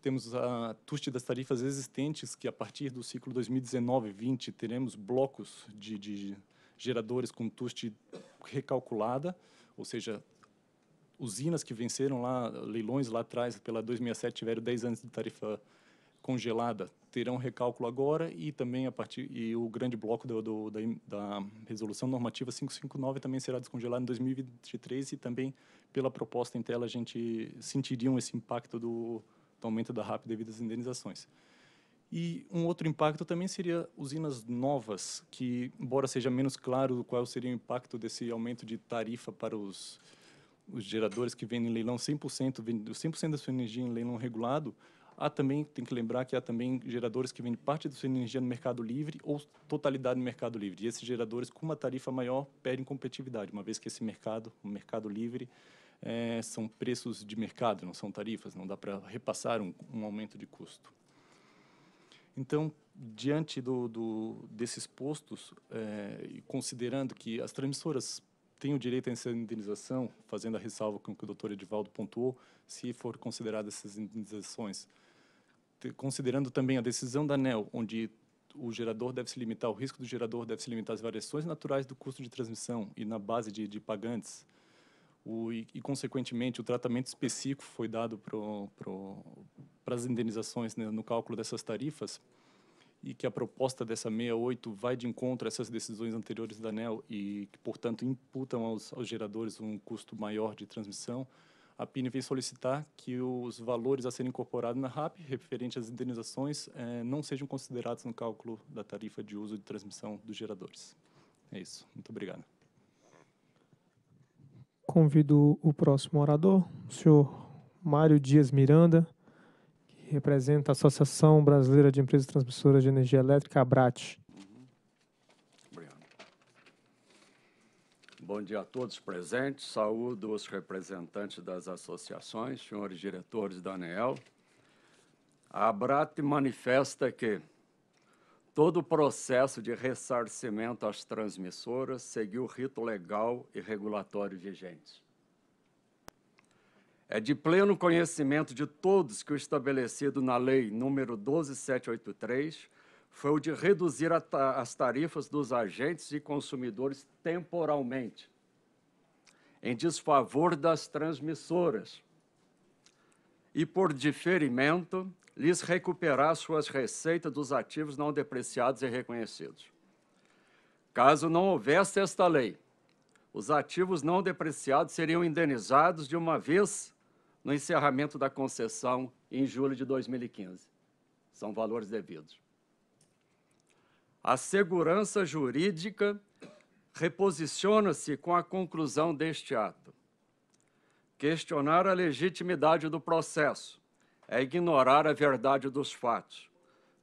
temos a TUST das tarifas existentes, que a partir do ciclo 2019-20 teremos blocos de, de geradores com TUST recalculada, ou seja, usinas que venceram lá, leilões lá atrás pela 2007 tiveram 10 anos de tarifa congelada, terão recálculo agora e também a partir e o grande bloco do, do, da, da, resolução normativa 559 também será descongelado em 2023 e também pela proposta em tela a gente sentiriam esse impacto do do aumento da RAP devido às indenizações. E um outro impacto também seria usinas novas, que, embora seja menos claro qual seria o impacto desse aumento de tarifa para os, os geradores que vendem em leilão 100%, vendem 100% da sua energia em leilão regulado, há também, tem que lembrar que há também geradores que vendem parte da sua energia no mercado livre ou totalidade no mercado livre. E esses geradores, com uma tarifa maior, perdem competitividade, uma vez que esse mercado, o mercado livre, é, são preços de mercado, não são tarifas, não dá para repassar um, um, aumento de custo. Então, diante do, do desses postos, é, e considerando que as transmissoras têm o direito a essa indenização, fazendo a ressalva com que o doutor Edivaldo pontuou, se for considerada essas indenizações, considerando também a decisão da ANEL, onde o gerador deve se limitar, o risco do gerador deve se limitar às variações naturais do custo de transmissão e na base de, de pagantes, o, e, e, consequentemente, o tratamento específico foi dado para as indenizações né, no cálculo dessas tarifas e que a proposta dessa 68 vai de encontro a essas decisões anteriores da ANEL e que, portanto, imputam aos, aos geradores um custo maior de transmissão, a PINE vem solicitar que os valores a serem incorporados na RAP, referente às indenizações, é, não sejam considerados no cálculo da tarifa de uso de transmissão dos geradores. É isso. Muito obrigado. Convido o próximo orador, o senhor Mário Dias Miranda, que representa a Associação Brasileira de Empresas Transmissoras de Energia Elétrica, ABRAT. Obrigado. Bom dia a todos presentes. Saúdo os representantes das associações, senhores diretores da ANEEL. A ABRAT manifesta que Todo o processo de ressarcimento às transmissoras seguiu o rito legal e regulatório vigente. É de pleno conhecimento de todos que o estabelecido na Lei Número 12783 foi o de reduzir ta as tarifas dos agentes e consumidores temporalmente, em desfavor das transmissoras, e por diferimento lhes recuperar suas receitas dos ativos não depreciados e reconhecidos. Caso não houvesse esta lei, os ativos não depreciados seriam indenizados de uma vez no encerramento da concessão em julho de 2015. São valores devidos. A segurança jurídica reposiciona-se com a conclusão deste ato. Questionar a legitimidade do processo é ignorar a verdade dos fatos,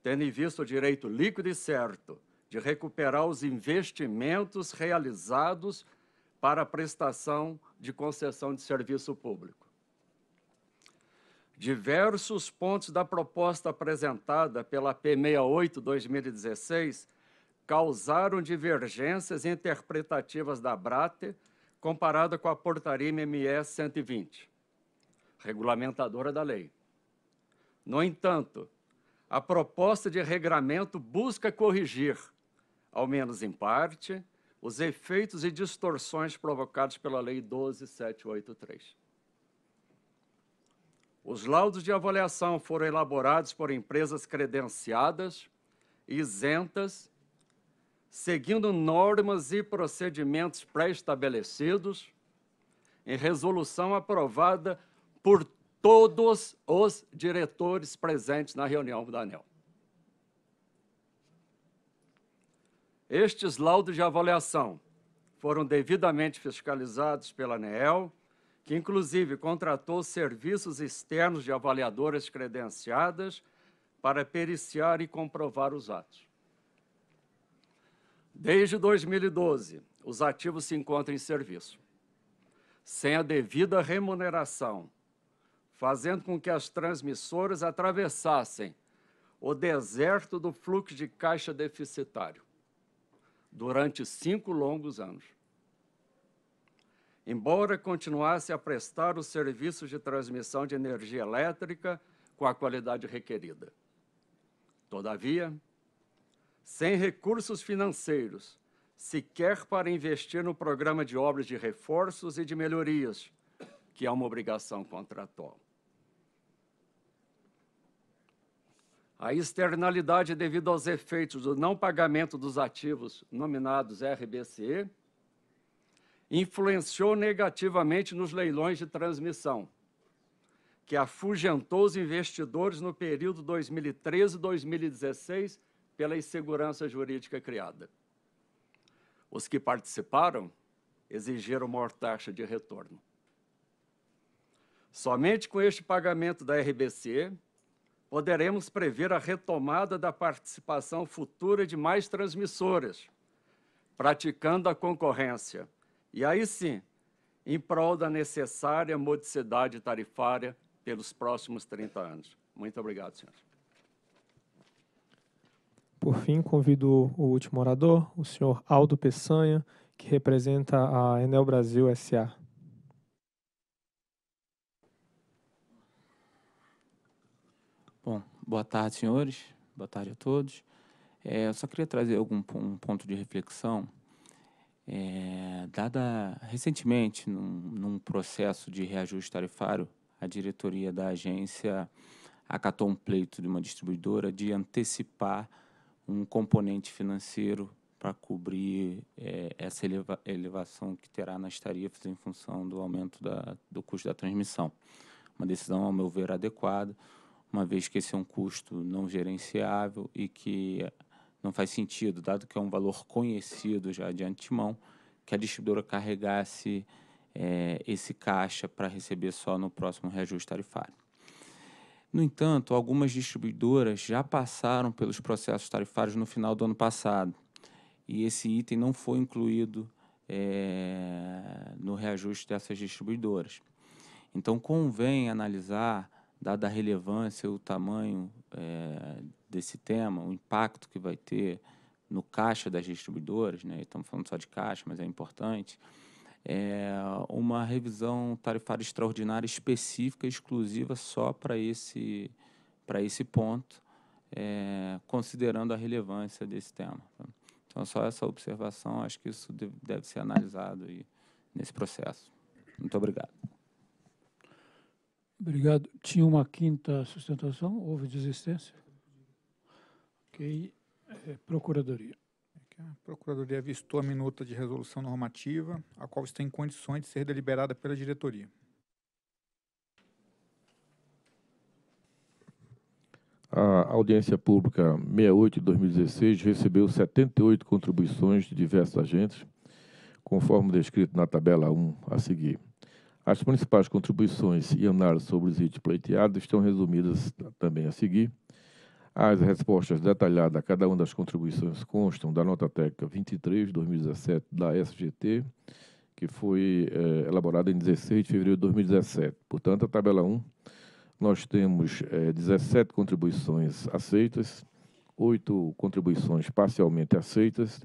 tendo em vista o direito líquido e certo de recuperar os investimentos realizados para a prestação de concessão de serviço público. Diversos pontos da proposta apresentada pela P68-2016 causaram divergências interpretativas da BRATE comparada com a portaria MMS 120, regulamentadora da lei. No entanto, a proposta de regramento busca corrigir, ao menos em parte, os efeitos e distorções provocados pela Lei 12783. Os laudos de avaliação foram elaborados por empresas credenciadas, isentas, seguindo normas e procedimentos pré-estabelecidos em resolução aprovada por todos os diretores presentes na reunião da ANEL. Estes laudos de avaliação foram devidamente fiscalizados pela ANEL, que inclusive contratou serviços externos de avaliadoras credenciadas para periciar e comprovar os atos. Desde 2012, os ativos se encontram em serviço, sem a devida remuneração fazendo com que as transmissoras atravessassem o deserto do fluxo de caixa deficitário durante cinco longos anos. Embora continuasse a prestar os serviços de transmissão de energia elétrica com a qualidade requerida. Todavia, sem recursos financeiros, sequer para investir no programa de obras de reforços e de melhorias, que é uma obrigação contratual. A externalidade é devido aos efeitos do não pagamento dos ativos nominados RBCE influenciou negativamente nos leilões de transmissão, que afugentou os investidores no período 2013-2016 pela insegurança jurídica criada. Os que participaram exigiram maior taxa de retorno. Somente com este pagamento da RBCE, poderemos prever a retomada da participação futura de mais transmissoras, praticando a concorrência. E aí sim, em prol da necessária modicidade tarifária pelos próximos 30 anos. Muito obrigado, senhor. Por fim, convido o último orador, o senhor Aldo Peçanha, que representa a Enel Brasil SA. Boa tarde, senhores. Boa tarde a todos. É, eu só queria trazer algum um ponto de reflexão. É, dada recentemente, num, num, processo de reajuste tarifário, a diretoria da agência acatou um pleito de uma distribuidora de antecipar um componente financeiro para cobrir é, essa eleva, elevação que terá nas tarifas em função do aumento da, do custo da transmissão. Uma decisão, ao meu ver, adequada uma vez que esse é um custo não gerenciável e que não faz sentido, dado que é um valor conhecido já de antemão, que a distribuidora carregasse é, esse caixa para receber só no próximo reajuste tarifário. No entanto, algumas distribuidoras já passaram pelos processos tarifários no final do ano passado e esse item não foi incluído é, no reajuste dessas distribuidoras. Então, convém analisar dada a relevância, o tamanho é, desse tema, o impacto que vai ter no caixa das distribuidoras, né? estamos falando só de caixa, mas é importante, é uma revisão tarifária extraordinária específica, exclusiva só para esse, para esse ponto, é, considerando a relevância desse tema. Tá? Então, só essa observação, acho que isso deve ser analisado aí nesse processo. Muito obrigado. Obrigado. Tinha uma quinta sustentação? Houve desistência? Ok. É, procuradoria. A Procuradoria avistou a minuta de resolução normativa, a qual está em condições de ser deliberada pela diretoria. A audiência pública 68 de 2016 recebeu 78 contribuições de diversos agentes, conforme descrito na tabela 1 a seguir. As principais contribuições e análises sobre os itens pleiteados estão resumidas também a seguir. As respostas detalhadas a cada uma das contribuições constam da nota técnica 23-2017 da SGT, que foi eh, elaborada em 16 de fevereiro de 2017. Portanto, a tabela 1, nós temos 17 eh, contribuições aceitas, 8 contribuições parcialmente aceitas,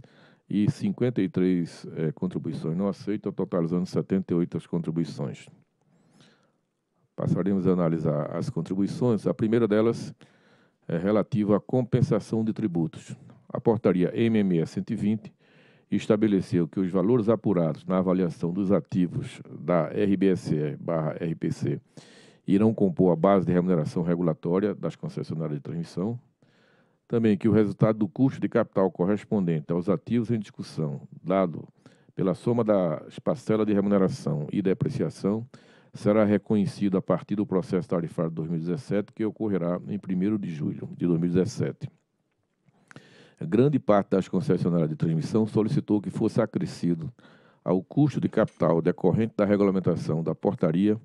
e 53 é, eh, contribuições não aceitas, totalizando 78 as contribuições. Passaremos a analisar as contribuições. A primeira delas é relativa à compensação de tributos. A portaria MME 120 estabeleceu que os valores apurados na avaliação dos ativos da RBSE/RPC irão compor a base de remuneração regulatória das concessionárias de transmissão, também que o resultado do custo de capital correspondente aos ativos em discussão, dado pela soma das parcelas de remuneração e depreciação, será reconhecido a partir do processo tarifário 2017, que ocorrerá em 1 de julho de 2017. Grande parte das concessionárias de transmissão solicitou que fosse acrescido ao custo de capital decorrente da regulamentação da portaria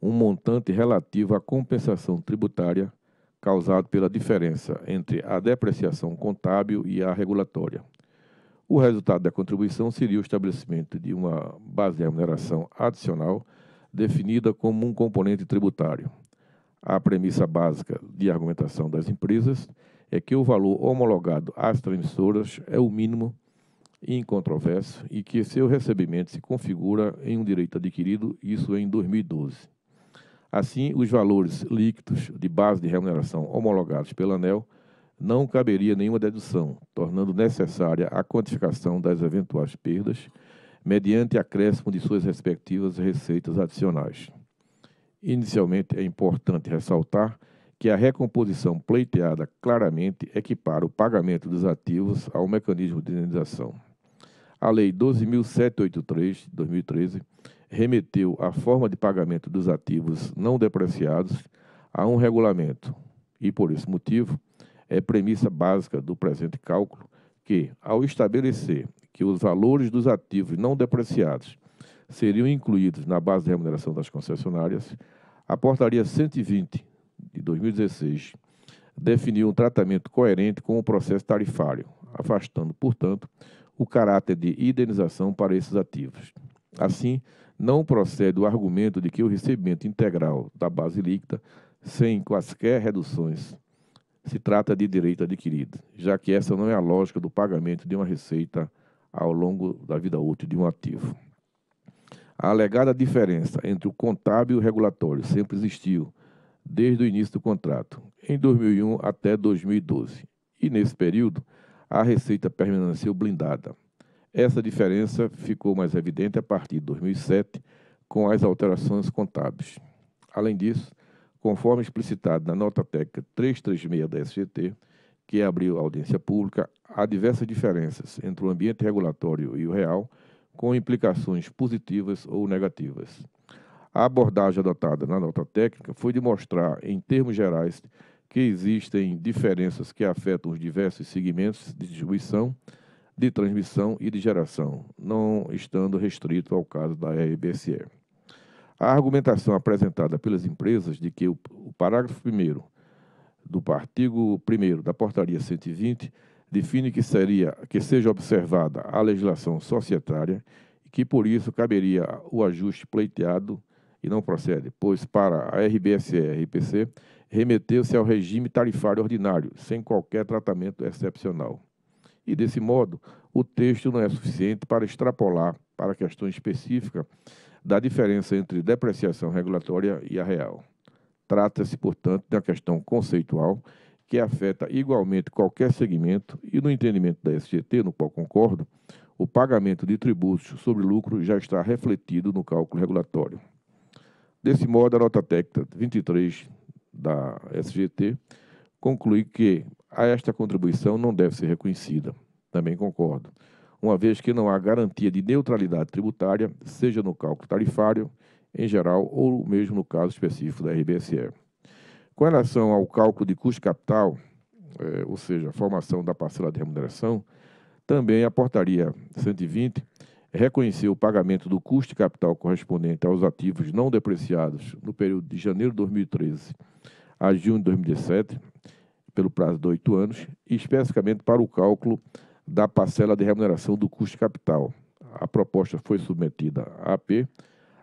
um montante relativo à compensação tributária causado pela diferença entre a depreciação contábil e a regulatória. O resultado da contribuição seria o estabelecimento de uma base de remuneração adicional definida como um componente tributário. A premissa básica de argumentação das empresas é que o valor homologado às transmissoras é o mínimo e incontroverso e que seu recebimento se configura em um direito adquirido, isso em 2012. Assim, os valores líquidos de base de remuneração homologados pela ANEL não caberia nenhuma dedução, tornando necessária a quantificação das eventuais perdas mediante acréscimo de suas respectivas receitas adicionais. Inicialmente, é importante ressaltar que a recomposição pleiteada claramente equipara o pagamento dos ativos ao mecanismo de indenização. A Lei 12.783, de 2013, remeteu a forma de pagamento dos ativos não depreciados a um regulamento e, por esse motivo, é premissa básica do presente cálculo que, ao estabelecer que os valores dos ativos não depreciados seriam incluídos na base de remuneração das concessionárias, a Portaria 120 de 2016 definiu um tratamento coerente com o processo tarifário, afastando, portanto, o caráter de indenização para esses ativos. Assim, não procede o argumento de que o recebimento integral da base líquida, sem quaisquer reduções, se trata de direito adquirido, já que essa não é a lógica do pagamento de uma receita ao longo da vida útil de um ativo. A alegada diferença entre o contábil e o regulatório sempre existiu, desde o início do contrato, em 2001 até 2012. E nesse período, a receita permaneceu blindada. Essa diferença ficou mais evidente a partir de 2007, com as alterações contábeis. Além disso, conforme explicitado na nota técnica 336 da SGT, que abriu audiência pública, há diversas diferenças entre o ambiente regulatório e o real, com implicações positivas ou negativas. A abordagem adotada na nota técnica foi de mostrar, em termos gerais, que existem diferenças que afetam os diversos segmentos de distribuição de transmissão e de geração, não estando restrito ao caso da RBSE. A argumentação apresentada pelas empresas de que o, parágrafo 1 do artigo 1 da Portaria 120 define que, seria, que seja observada a legislação societária e que, por isso, caberia o ajuste pleiteado e não procede, pois para a RBSE e RPC remeteu-se ao regime tarifário ordinário, sem qualquer tratamento excepcional. E, desse modo, o texto não é suficiente para extrapolar para a questão específica da diferença entre depreciação regulatória e a real. Trata-se, portanto, de uma questão conceitual que afeta igualmente qualquer segmento e, no entendimento da SGT, no qual concordo, o pagamento de tributos sobre lucro já está refletido no cálculo regulatório. Desse modo, a nota técnica 23 da SGT conclui que a esta contribuição não deve ser reconhecida. Também concordo. Uma vez que não há garantia de neutralidade tributária, seja no cálculo tarifário, em geral, ou mesmo no caso específico da RBSE. Com relação ao cálculo de custo capital, eh, ou seja, a formação da parcela de remuneração, também a portaria 120 reconheceu o pagamento do custo de capital correspondente aos ativos não depreciados no período de janeiro de 2013 a junho de 2017 pelo prazo de oito anos, especificamente para o cálculo da parcela de remuneração do custo de capital. A proposta foi submetida à AP,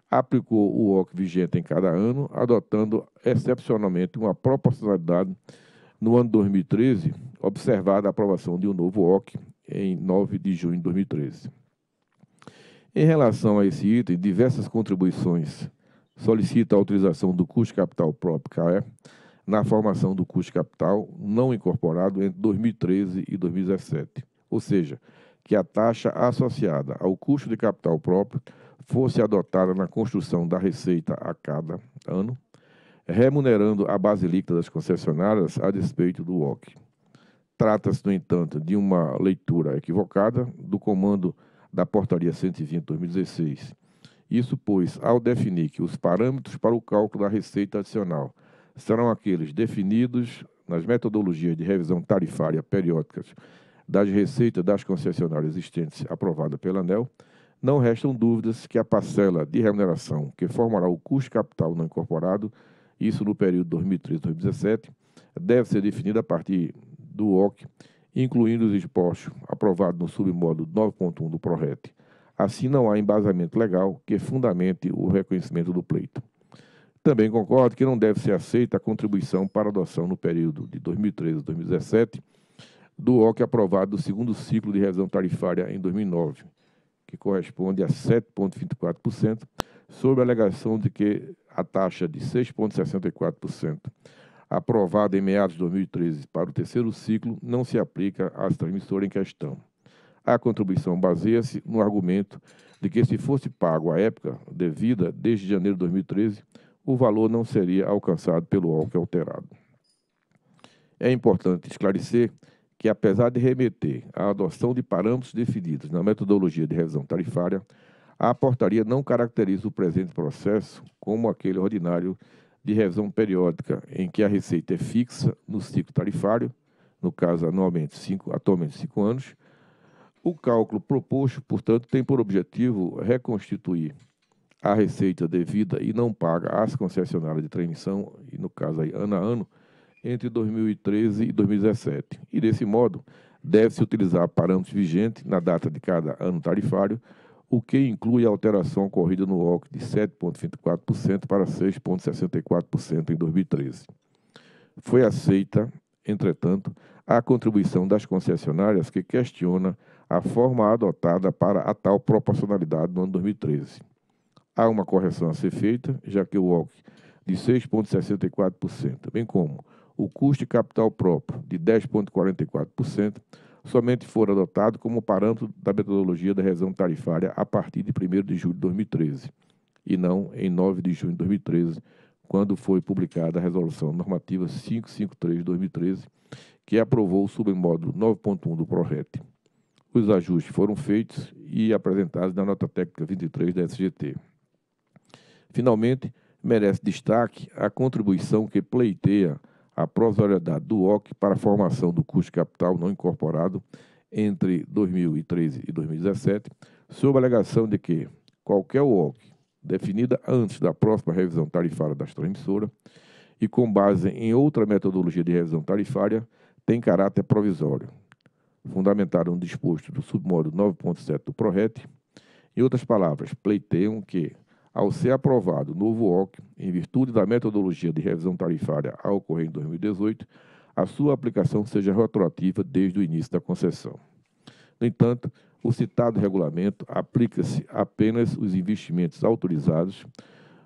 aplicou o OC vigente em cada ano, adotando excepcionalmente uma proporcionalidade no ano 2013, observada a aprovação de um novo OC em 9 de junho de 2013. Em relação a esse item, diversas contribuições solicitam a autorização do custo de capital próprio, CAE, na formação do custo capital não incorporado entre 2013 e 2017, ou seja, que a taxa associada ao custo de capital próprio fosse adotada na construção da receita a cada ano, remunerando a base líquida das concessionárias a despeito do OC. Trata-se, no entanto, de uma leitura equivocada do comando da Portaria 120-2016. Isso, pois, ao definir que os parâmetros para o cálculo da receita adicional serão aqueles definidos nas metodologias de revisão tarifária periódicas das receitas das concessionárias existentes aprovada pela ANEL, não restam dúvidas que a parcela de remuneração que formará o custo capital não incorporado, isso no período 2013-2017, deve ser definida a partir do OC, incluindo os expostos aprovados no submódulo 9.1 do PRORET. Assim, não há embasamento legal que fundamente o reconhecimento do pleito. Também concordo que não deve ser aceita a contribuição para adoção no período de 2013 a 2017 do OC aprovado do segundo ciclo de revisão tarifária em 2009, que corresponde a 7,24%, sob a alegação de que a taxa de 6,64%, aprovada em meados de 2013 para o terceiro ciclo, não se aplica às transmissoras em questão. A contribuição baseia-se no argumento de que, se fosse pago à época devida desde janeiro de 2013, o valor não seria alcançado pelo ONC é alterado. É importante esclarecer que, apesar de remeter à adoção de parâmetros definidos na metodologia de revisão tarifária, a portaria não caracteriza o presente processo como aquele ordinário de revisão periódica, em que a receita é fixa no ciclo tarifário, no caso anualmente cinco, atualmente cinco anos. O cálculo proposto, portanto, tem por objetivo reconstituir a receita devida e não paga às concessionárias de transmissão, e no caso aí ano a ano, entre 2013 e 2017. E desse modo, deve-se utilizar parâmetros vigentes na data de cada ano tarifário, o que inclui a alteração ocorrida no OC de 7,24% para 6,64% em 2013. Foi aceita, entretanto, a contribuição das concessionárias que questiona a forma adotada para a tal proporcionalidade no ano 2013. Há uma correção a ser feita, já que o WOC de 6,64%, bem como o custo de capital próprio de 10,44%, somente for adotado como parâmetro da metodologia da revisão tarifária a partir de 1 de julho de 2013, e não em 9 de junho de 2013, quando foi publicada a Resolução Normativa 553 de 2013, que aprovou o submódulo 9.1 do PRORET. Os ajustes foram feitos e apresentados na nota técnica 23 da SGT. Finalmente, merece destaque a contribuição que pleiteia a provisoriedade do OC para a formação do custo capital não incorporado entre 2013 e 2017, sob a alegação de que qualquer OC definida antes da próxima revisão tarifária das transmissoras e com base em outra metodologia de revisão tarifária tem caráter provisório, Fundamentado no disposto do submódulo 9.7 do PRORET. Em outras palavras, pleiteiam que ao ser aprovado o novo OC, em virtude da metodologia de revisão tarifária a ocorrer em 2018, a sua aplicação seja retroativa desde o início da concessão. No entanto, o citado regulamento aplica-se apenas os investimentos autorizados,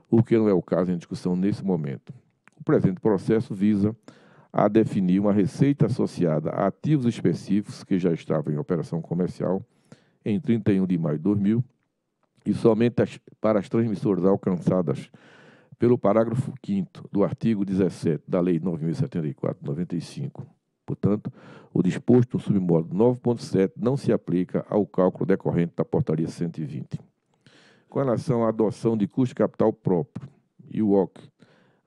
o que não é o caso em discussão nesse momento. O presente processo visa a definir uma receita associada a ativos específicos que já estavam em operação comercial em 31 de maio de 2000 e somente as, para as transmissoras alcançadas pelo parágrafo 5 do artigo 17 da Lei 9.074/95. Portanto, o disposto no submódulo 9.7 não se aplica ao cálculo decorrente da Portaria 120. Com relação à adoção de custo de capital próprio e o OC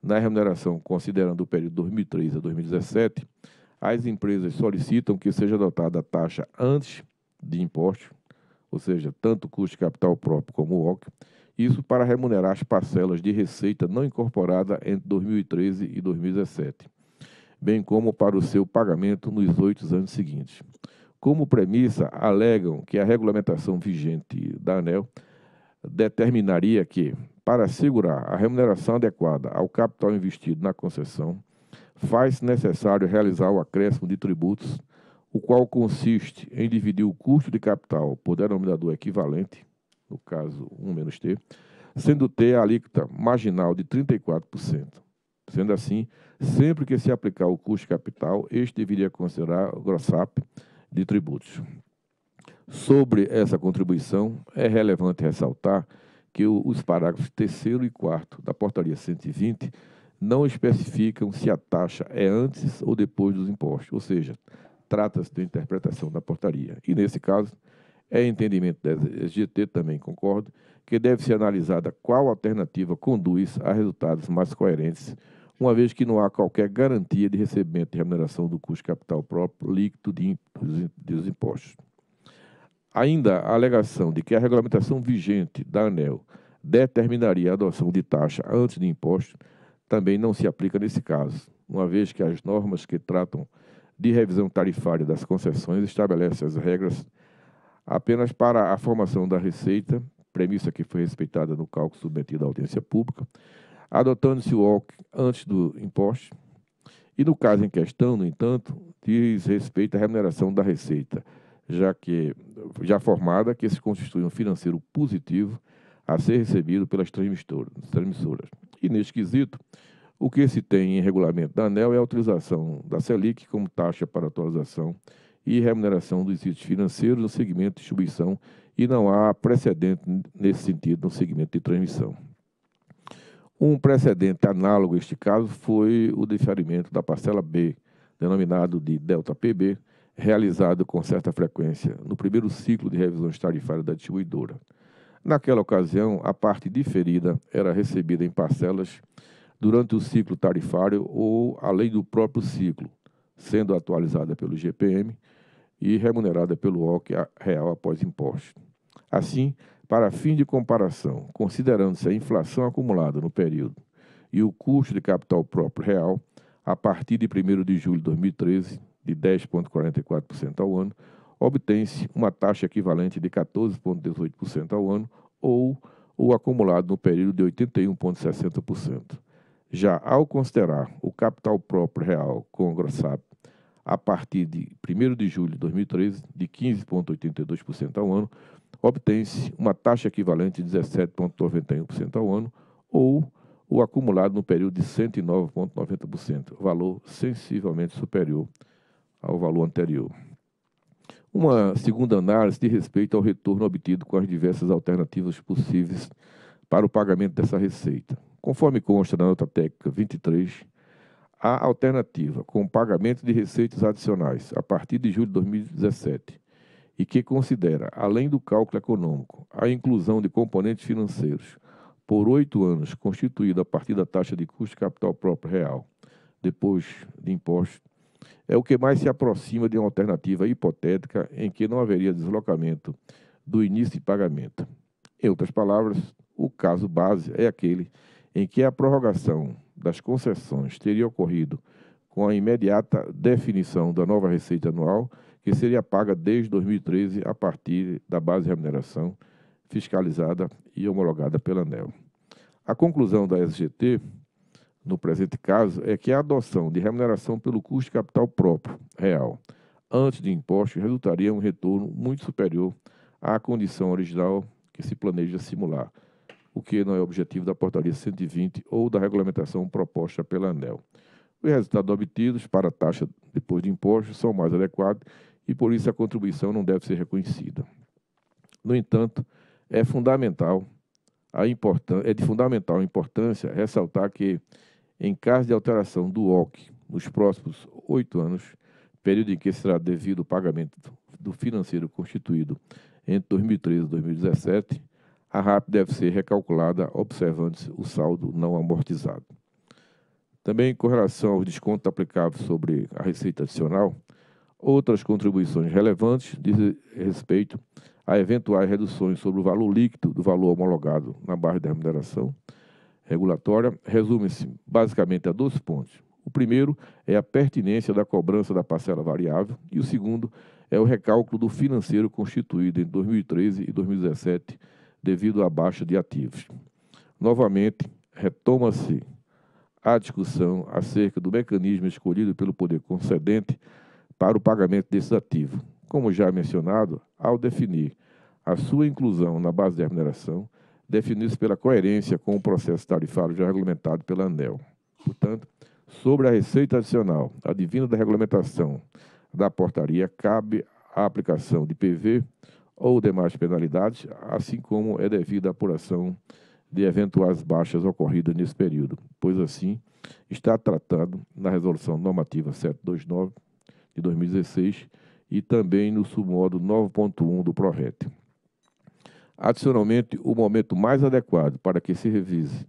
na remuneração, considerando o período 2003 a 2017, as empresas solicitam que seja adotada a taxa antes de impostos ou seja, tanto custo de capital próprio como o OC, isso para remunerar as parcelas de receita não incorporada entre 2013 e 2017, bem como para o seu pagamento nos oito anos seguintes. Como premissa, alegam que a regulamentação vigente da ANEL determinaria que, para assegurar a remuneração adequada ao capital investido na concessão, faz necessário realizar o acréscimo de tributos o qual consiste em dividir o custo de capital por denominador equivalente, no caso 1 menos T, sendo T a alíquota marginal de 34%. Sendo assim, sempre que se aplicar o custo de capital, este deveria considerar o grossap de tributos. Sobre essa contribuição, é relevante ressaltar que os parágrafos 3 e 4 da Portaria 120 não especificam se a taxa é antes ou depois dos impostos, ou seja, trata-se de interpretação da portaria. E, nesse caso, é entendimento da SGT, também concordo, que deve ser analisada qual alternativa conduz a resultados mais coerentes, uma vez que não há qualquer garantia de recebimento e remuneração do custo capital próprio líquido de, dos impostos. Ainda a alegação de que a regulamentação vigente da ANEL determinaria a adoção de taxa antes de imposto também não se aplica nesse caso, uma vez que as normas que tratam de revisão tarifária das concessões estabelece as regras apenas para a formação da receita, premissa que foi respeitada no cálculo submetido à audiência pública, adotando-se o OC antes do imposto, e no caso em questão, no entanto, diz respeito à remuneração da receita, já que já formada que se constitui um financeiro positivo a ser recebido pelas transmissoras. E neste quesito, o que se tem em regulamento da ANEL é a utilização da Selic como taxa para atualização e remuneração dos institutos financeiros no segmento de distribuição e não há precedente nesse sentido no segmento de transmissão. Um precedente análogo a este caso foi o deferimento da parcela B, denominado de Delta PB, realizado com certa frequência no primeiro ciclo de revisões tarifárias da distribuidora. Naquela ocasião, a parte diferida era recebida em parcelas durante o ciclo tarifário ou além do próprio ciclo, sendo atualizada pelo GPM e remunerada pelo OC real após imposto. Assim, para fim de comparação, considerando-se a inflação acumulada no período e o custo de capital próprio real, a partir de 1 de julho de 2013, de 10,44% ao ano, obtém-se uma taxa equivalente de 14,18% ao ano ou o acumulado no período de 81,60%. Já ao considerar o capital próprio real com o Grossap a partir de 1 de julho de 2013, de 15,82% ao ano, obtém-se uma taxa equivalente de 17,91% ao ano, ou o acumulado no período de 109,90%, valor sensivelmente superior ao valor anterior. Uma segunda análise de respeito ao retorno obtido com as diversas alternativas possíveis para o pagamento dessa receita. Conforme consta na nota técnica 23, a alternativa com pagamento de receitas adicionais a partir de julho de 2017 e que considera, além do cálculo econômico, a inclusão de componentes financeiros por oito anos, constituída a partir da taxa de custo de capital próprio real, depois de imposto, é o que mais se aproxima de uma alternativa hipotética em que não haveria deslocamento do início de pagamento. Em outras palavras, o caso base é aquele em que a prorrogação das concessões teria ocorrido com a imediata definição da nova receita anual, que seria paga desde 2013 a partir da base de remuneração fiscalizada e homologada pela ANEL. A conclusão da SGT, no presente caso, é que a adoção de remuneração pelo custo de capital próprio, real, antes de impostos, resultaria em um retorno muito superior à condição original que se planeja simular, o que não é objetivo da portaria 120 ou da regulamentação proposta pela ANEL. Os resultados obtidos para a taxa depois de impostos são mais adequados e, por isso, a contribuição não deve ser reconhecida. No entanto, é fundamental a é de fundamental importância ressaltar que, em caso de alteração do OC nos próximos oito anos, período em que será devido o pagamento do financeiro constituído entre 2013 e 2017, a RAP deve ser recalculada observando-se o saldo não amortizado. Também com relação ao desconto aplicável sobre a receita adicional, outras contribuições relevantes dizem respeito a eventuais reduções sobre o valor líquido do valor homologado na barra de remuneração regulatória resume-se basicamente a dois pontos. O primeiro é a pertinência da cobrança da parcela variável e o segundo é o recálculo do financeiro constituído em 2013 e 2017 devido à baixa de ativos. Novamente, retoma-se a discussão acerca do mecanismo escolhido pelo poder concedente para o pagamento desses ativos. Como já mencionado, ao definir a sua inclusão na base de remuneração, definiu-se pela coerência com o processo tarifário já regulamentado pela ANEL. Portanto, sobre a receita adicional advinda da regulamentação da portaria, cabe a aplicação de PV ou demais penalidades, assim como é devida a apuração de eventuais baixas ocorridas nesse período, pois assim está tratado na Resolução Normativa 729 de 2016 e também no submodo 9.1 do PRORET. Adicionalmente, o momento mais adequado para que se revise,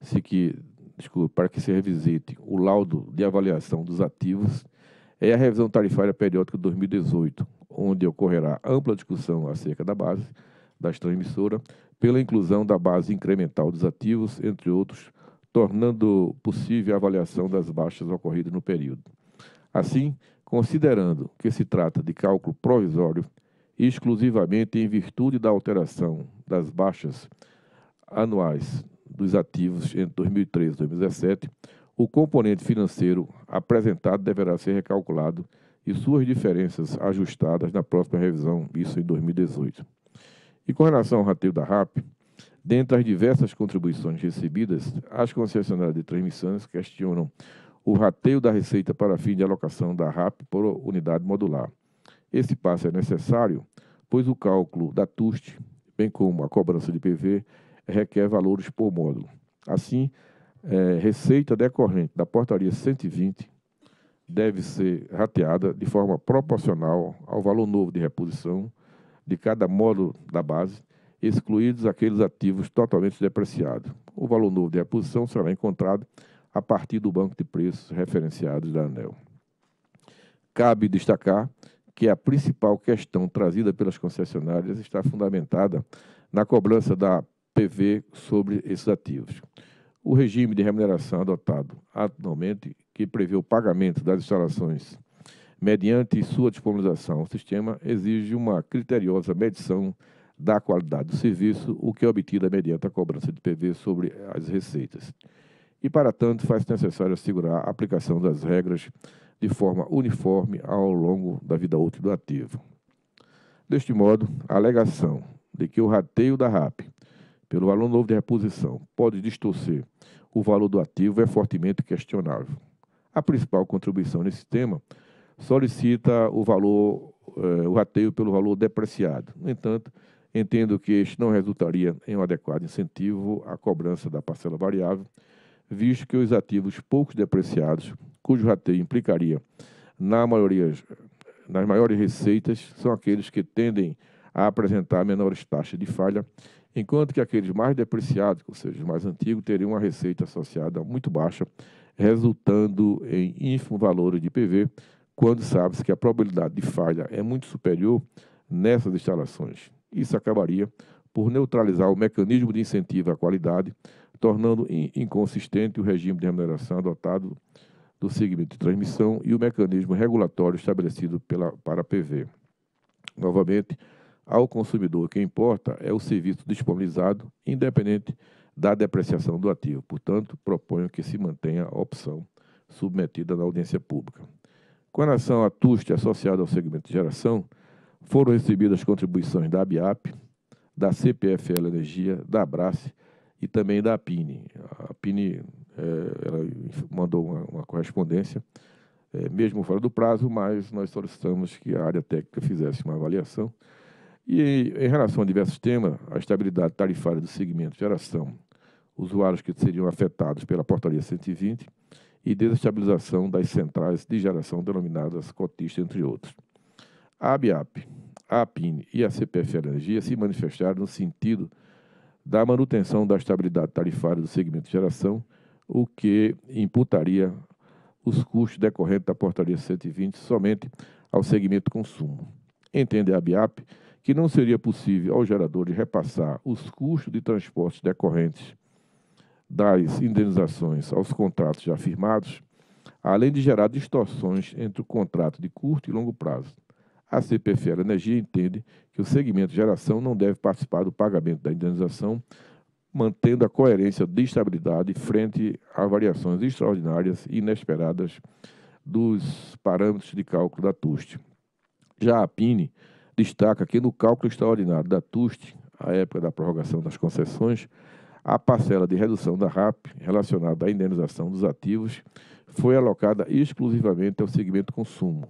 se que, para que se revisite o laudo de avaliação dos ativos é a revisão tarifária periódica de 2018, onde ocorrerá ampla discussão acerca da base das transmissoras, pela inclusão da base incremental dos ativos, entre outros, tornando possível a avaliação das baixas ocorridas no período. Assim, considerando que se trata de cálculo provisório, exclusivamente em virtude da alteração das baixas anuais dos ativos entre 2013 e 2017, o componente financeiro apresentado deverá ser recalculado e suas diferenças ajustadas na próxima revisão, isso em 2018. E com relação ao rateio da RAP, dentre as diversas contribuições recebidas, as concessionárias de transmissões questionam o rateio da receita para fim de alocação da RAP por unidade modular. Esse passo é necessário, pois o cálculo da TUST, bem como a cobrança de PV, requer valores por módulo. Assim, é, receita decorrente da portaria 120 deve ser rateada de forma proporcional ao valor novo de reposição de cada módulo da base, excluídos aqueles ativos totalmente depreciados. O valor novo de reposição será encontrado a partir do banco de preços referenciados da ANEL. Cabe destacar que a principal questão trazida pelas concessionárias está fundamentada na cobrança da PV sobre esses ativos. O regime de remuneração adotado atualmente que prevê o pagamento das instalações mediante sua disponibilização ao sistema, exige uma criteriosa medição da qualidade do serviço, o que é obtida mediante a cobrança de PV sobre as receitas. E, para tanto, faz necessário assegurar a aplicação das regras de forma uniforme ao longo da vida útil do ativo. Deste modo, a alegação de que o rateio da RAP pelo valor novo de reposição pode distorcer o valor do ativo é fortemente questionável. A principal contribuição nesse tema solicita o valor, eh, o rateio pelo valor depreciado. No entanto, entendo que este não resultaria em um adequado incentivo à cobrança da parcela variável, visto que os ativos poucos depreciados, cujo rateio implicaria na maioria, nas maiores receitas, são aqueles que tendem a apresentar menores taxas de falha, enquanto que aqueles mais depreciados, ou seja, os mais antigos, teriam uma receita associada muito baixa resultando em ínfimo valor de PV quando sabe-se que a probabilidade de falha é muito superior nessas instalações. Isso acabaria por neutralizar o mecanismo de incentivo à qualidade, tornando inconsistente o regime de remuneração adotado do segmento de transmissão e o mecanismo regulatório estabelecido pela, para a PV. Novamente, ao consumidor, o que importa é o serviço disponibilizado, independente de da depreciação do ativo. Portanto, proponho que se mantenha a opção submetida na audiência pública. Com relação à TUST associada ao segmento de geração, foram recebidas contribuições da ABIAP, da CPFL Energia, da Abrace e também da APINE. A APINE é, mandou uma, uma correspondência, é, mesmo fora do prazo, mas nós solicitamos que a área técnica fizesse uma avaliação e em relação a diversos temas, a estabilidade tarifária do segmento geração, usuários que seriam afetados pela portaria 120 e desestabilização das centrais de geração denominadas cotistas, entre outros. A ABAP, a APIN e a CPF Energia se manifestaram no sentido da manutenção da estabilidade tarifária do segmento de geração, o que imputaria os custos decorrentes da portaria 120 somente ao segmento consumo. Entende a ABAP que não seria possível ao gerador de repassar os custos de transporte decorrentes das indenizações aos contratos já firmados, além de gerar distorções entre o contrato de curto e longo prazo. A CPFL Energia entende que o segmento geração não deve participar do pagamento da indenização, mantendo a coerência de estabilidade frente a variações extraordinárias e inesperadas dos parâmetros de cálculo da TUST. Já a PINE destaca que no cálculo extraordinário da TUST, à época da prorrogação das concessões, a parcela de redução da RAP relacionada à indenização dos ativos foi alocada exclusivamente ao segmento consumo.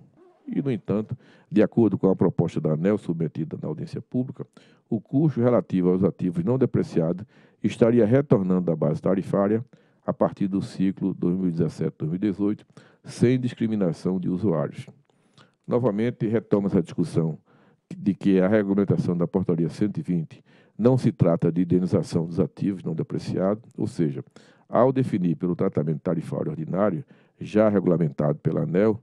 E, no entanto, de acordo com a proposta da ANEL submetida na audiência pública, o custo relativo aos ativos não depreciados estaria retornando à base tarifária a partir do ciclo 2017-2018, sem discriminação de usuários. Novamente, retoma essa discussão de que a regulamentação da portaria 120 não se trata de indenização dos ativos não depreciados, ou seja, ao definir pelo tratamento tarifário ordinário, já regulamentado pela ANEL,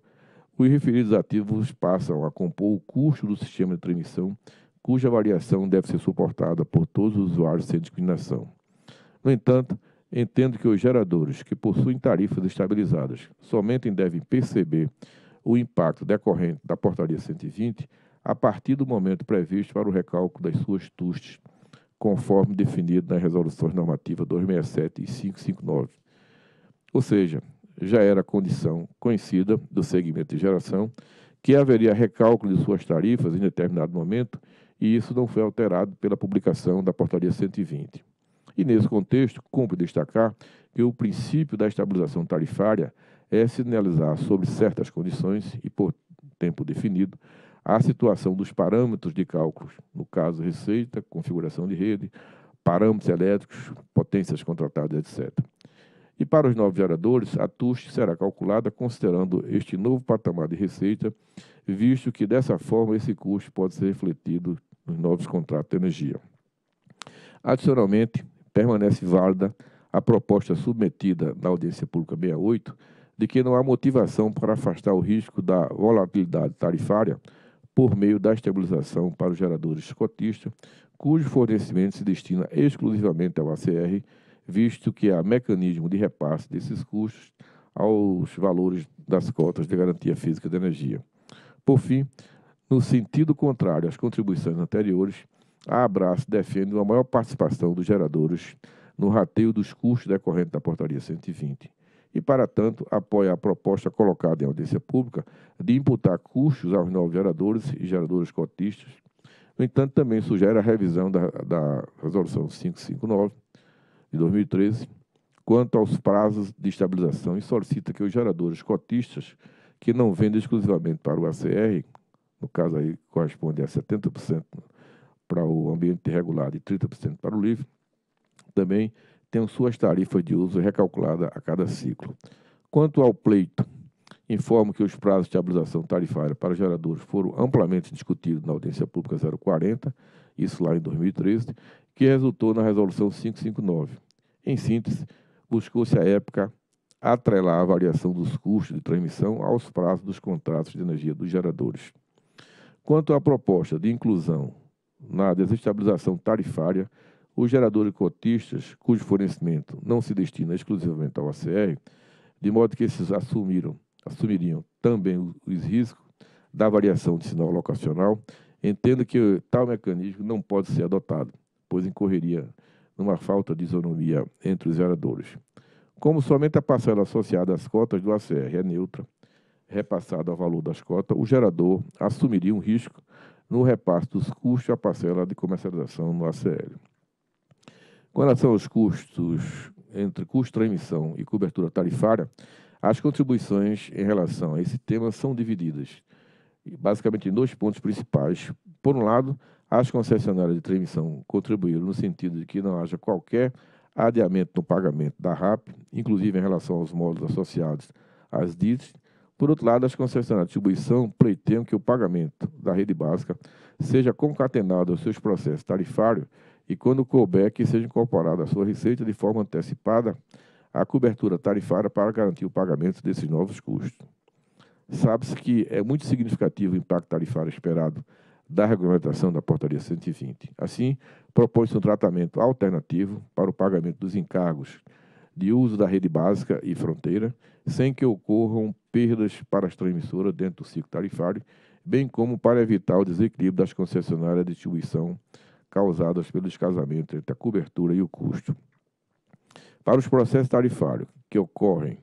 os referidos ativos passam a compor o custo do sistema de transmissão, cuja variação deve ser suportada por todos os usuários sem discriminação. No entanto, entendo que os geradores que possuem tarifas estabilizadas somente devem perceber o impacto decorrente da portaria 120 a partir do momento previsto para o recálculo das suas TUSTs, conforme definido nas resoluções normativas 267 e 559. Ou seja, já era condição conhecida do segmento de geração que haveria recálculo de suas tarifas em determinado momento e isso não foi alterado pela publicação da Portaria 120. E nesse contexto, cumpre destacar que o princípio da estabilização tarifária é sinalizar sobre certas condições e por tempo definido a situação dos parâmetros de cálculos, no caso receita, configuração de rede, parâmetros elétricos, potências contratadas, etc. E para os novos geradores, a TUST será calculada considerando este novo patamar de receita, visto que dessa forma esse custo pode ser refletido nos novos contratos de energia. Adicionalmente, permanece válida a proposta submetida na audiência pública 68 de que não há motivação para afastar o risco da volatilidade tarifária por meio da estabilização para os geradores cotistas, cujo fornecimento se destina exclusivamente ao ACR, visto que há mecanismo de repasse desses custos aos valores das cotas de garantia física de energia. Por fim, no sentido contrário às contribuições anteriores, a Abraço defende uma maior participação dos geradores no rateio dos custos decorrentes da Portaria 120 e, para tanto, apoia a proposta colocada em audiência pública de imputar custos aos novos geradores e geradoras cotistas. No entanto, também sugere a revisão da, da Resolução 559 de 2013 quanto aos prazos de estabilização e solicita que os geradores cotistas que não vendem exclusivamente para o ACR, no caso aí corresponde a 70% para o ambiente regulado e 30% para o livre, também tem suas tarifas de uso recalculada a cada ciclo. Quanto ao pleito, informo que os prazos de estabilização tarifária para geradores foram amplamente discutidos na audiência pública 040, isso lá em 2013, que resultou na resolução 559. Em síntese, buscou-se a época atrelar a variação dos custos de transmissão aos prazos dos contratos de energia dos geradores. Quanto à proposta de inclusão na desestabilização tarifária os geradores cotistas, cujo fornecimento não se destina exclusivamente ao ACR, de modo que esses assumiram, assumiriam também os riscos da variação de sinal locacional, entendo que tal mecanismo não pode ser adotado, pois incorreria numa falta de isonomia entre os geradores. Como somente a parcela associada às cotas do ACR é neutra, repassada ao valor das cotas, o gerador assumiria um risco no repasse dos custos à parcela de comercialização no ACL. Com relação aos custos, entre custo de emissão e cobertura tarifária, as contribuições em relação a esse tema são divididas basicamente em dois pontos principais. Por um lado, as concessionárias de transmissão contribuíram no sentido de que não haja qualquer adiamento no pagamento da RAP, inclusive em relação aos módulos associados às DITs. Por outro lado, as concessionárias de distribuição pleiteiam que o pagamento da rede básica seja concatenado aos seus processos tarifários e, quando couber, que seja incorporada à sua receita de forma antecipada a cobertura tarifária para garantir o pagamento desses novos custos. Sabe-se que é muito significativo o impacto tarifário esperado da regulamentação da Portaria 120. Assim, propõe-se um tratamento alternativo para o pagamento dos encargos de uso da rede básica e fronteira, sem que ocorram perdas para as transmissoras dentro do ciclo tarifário, bem como para evitar o desequilíbrio das concessionárias de distribuição causadas pelo descasamento entre a cobertura e o custo. Para os processos tarifários que ocorrem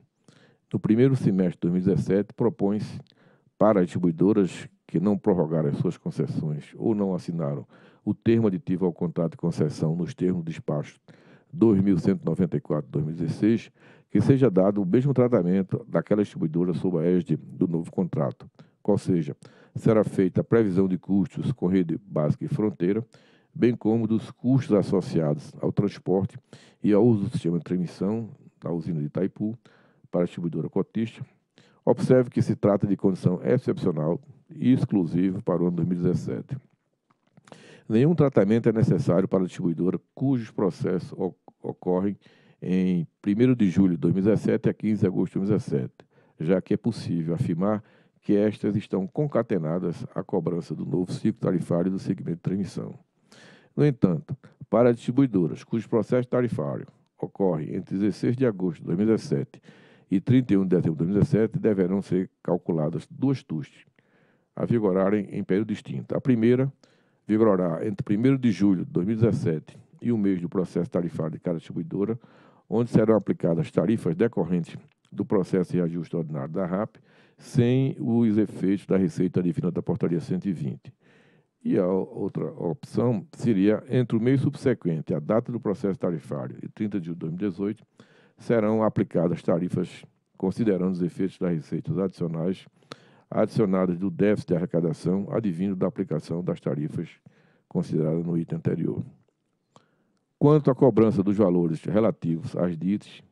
no primeiro semestre de 2017, propõe-se para distribuidoras que não prorrogaram as suas concessões ou não assinaram o termo aditivo ao contrato de concessão nos termos do despacho 2194-2016, que seja dado o mesmo tratamento daquela distribuidora sob a égide do novo contrato, qual seja, será feita a previsão de custos com rede básica e fronteira bem como dos custos associados ao transporte e ao uso do sistema de transmissão da usina de Itaipu para a distribuidora cotista. Observe que se trata de condição excepcional e exclusiva para o ano 2017. Nenhum tratamento é necessário para a distribuidora cujos processos ocorrem em 1 de julho de 2017 a 15 de agosto de 2017, já que é possível afirmar que estas estão concatenadas à cobrança do novo ciclo tarifário do segmento de transmissão. No entanto, para distribuidoras cujo processo tarifário ocorre entre 16 de agosto de 2017 e 31 de dezembro de 2017, deverão ser calculadas duas TUST a vigorarem em período distinto. A primeira vigorará entre 1 de julho de 2017 e o mês do processo tarifário de cada distribuidora, onde serão aplicadas tarifas decorrentes do processo de ajuste ordinário da RAP, sem os efeitos da Receita definida da Portaria 120. E a outra opção seria entre o mês subsequente à data do processo tarifário e 30 de 2018, serão aplicadas tarifas considerando os efeitos das receitas adicionais adicionadas do déficit de arrecadação advindo da aplicação das tarifas consideradas no item anterior. Quanto à cobrança dos valores relativos às DITs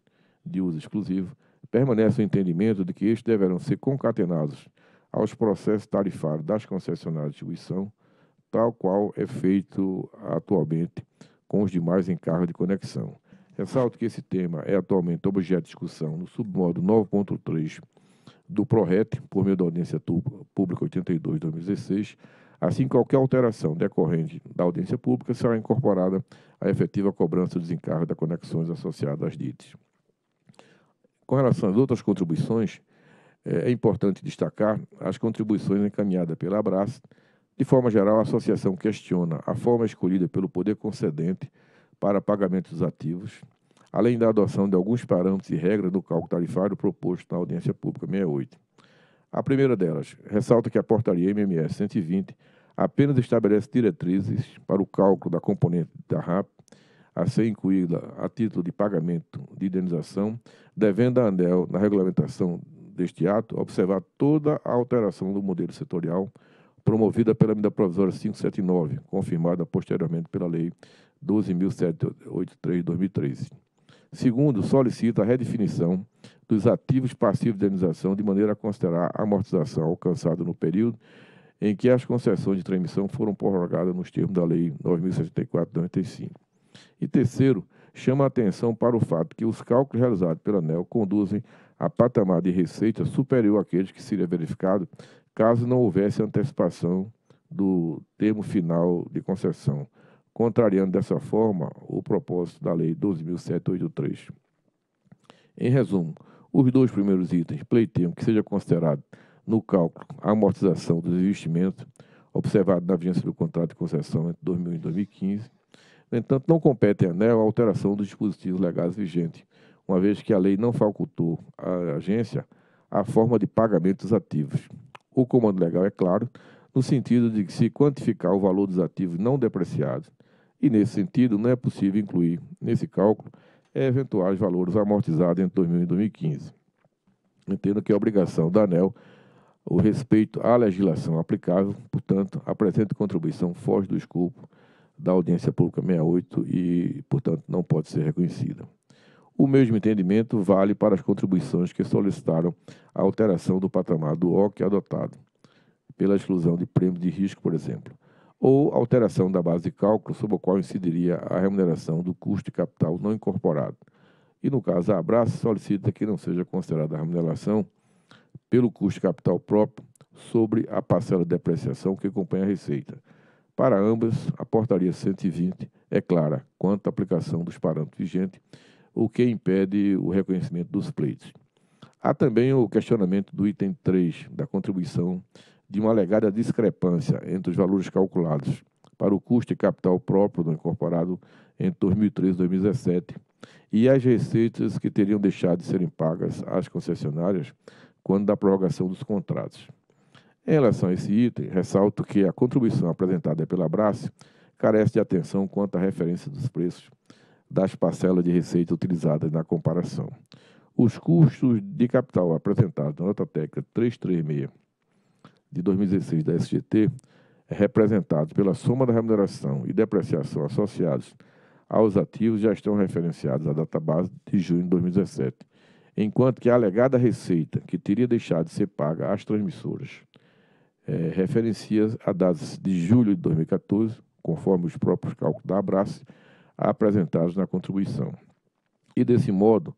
de uso exclusivo, permanece o entendimento de que estes deverão ser concatenados aos processos tarifários das concessionárias de distribuição, tal qual é feito atualmente com os demais encargos de conexão. Ressalto que esse tema é atualmente objeto de discussão no submódulo 9.3 do PRORET, por meio da audiência pública 82 de 2016. Assim, qualquer alteração decorrente da audiência pública será incorporada à efetiva cobrança dos encargos das conexões associadas às DITs. Com relação às outras contribuições, é, é importante destacar as contribuições encaminhadas pela ABRAS, de forma geral, a associação questiona a forma escolhida pelo poder concedente para pagamento dos ativos, além da adoção de alguns parâmetros e regras do cálculo tarifário proposto na audiência pública 68. A primeira delas ressalta que a portaria MMS 120 apenas estabelece diretrizes para o cálculo da componente da RAP a ser incluída a título de pagamento de indenização, devendo a ANEL na regulamentação deste ato, observar toda a alteração do modelo setorial promovida pela medida provisória 579, confirmada posteriormente pela Lei 12.783 2013. Segundo, solicita a redefinição dos ativos passivos de indenização de maneira a considerar a amortização alcançada no período em que as concessões de transmissão foram prorrogadas nos termos da Lei 9.074 de 95. E terceiro, chama a atenção para o fato que os cálculos realizados pela ANEL conduzem a patamar de receita superior àqueles que seria verificado caso não houvesse antecipação do termo final de concessão, contrariando dessa forma o propósito da Lei 12.783. Em resumo, os dois primeiros itens pleiteiam que seja considerado no cálculo a amortização dos investimentos observado na vigência do contrato de concessão entre 2000 e 2015. No entanto, não compete a ANEL a alteração dos dispositivos legais vigentes, uma vez que a lei não facultou à agência a forma de pagamento dos ativos o comando legal, é claro, no sentido de se quantificar o valor dos ativos não depreciados, e nesse sentido não é possível incluir nesse cálculo eventuais valores amortizados entre 2000 e 2015. Entendo que é obrigação da ANEL o respeito à legislação aplicável, portanto, a presente contribuição foge do escopo da audiência pública 68 e, portanto, não pode ser reconhecida. O mesmo entendimento vale para as contribuições que solicitaram a alteração do patamar do OC adotado, pela exclusão de prêmio de risco, por exemplo, ou alteração da base de cálculo sobre a qual incidiria a remuneração do custo de capital não incorporado. E, no caso, a Abras, solicita que não seja considerada a remuneração pelo custo de capital próprio sobre a parcela de depreciação que acompanha a receita. Para ambas, a portaria 120 é clara quanto à aplicação dos parâmetros vigentes o que impede o reconhecimento dos pleitos. Há também o questionamento do item 3 da contribuição de uma alegada discrepância entre os valores calculados para o custo de capital próprio do incorporado entre 2013 e 2017 e as receitas que teriam deixado de serem pagas às concessionárias quando da prorrogação dos contratos. Em relação a esse item, ressalto que a contribuição apresentada pela Brás carece de atenção quanto à referência dos preços das parcelas de receita utilizadas na comparação. Os custos de capital apresentados na nota técnica 336 de 2016 da SGT, é representados pela soma da remuneração e depreciação associados aos ativos, já estão referenciados à data base de junho de 2017, enquanto que a alegada receita que teria deixado de ser paga às transmissoras é, eh, referencia a dados de julho de 2014, conforme os próprios cálculos da Abrace, apresentados na contribuição. E desse modo,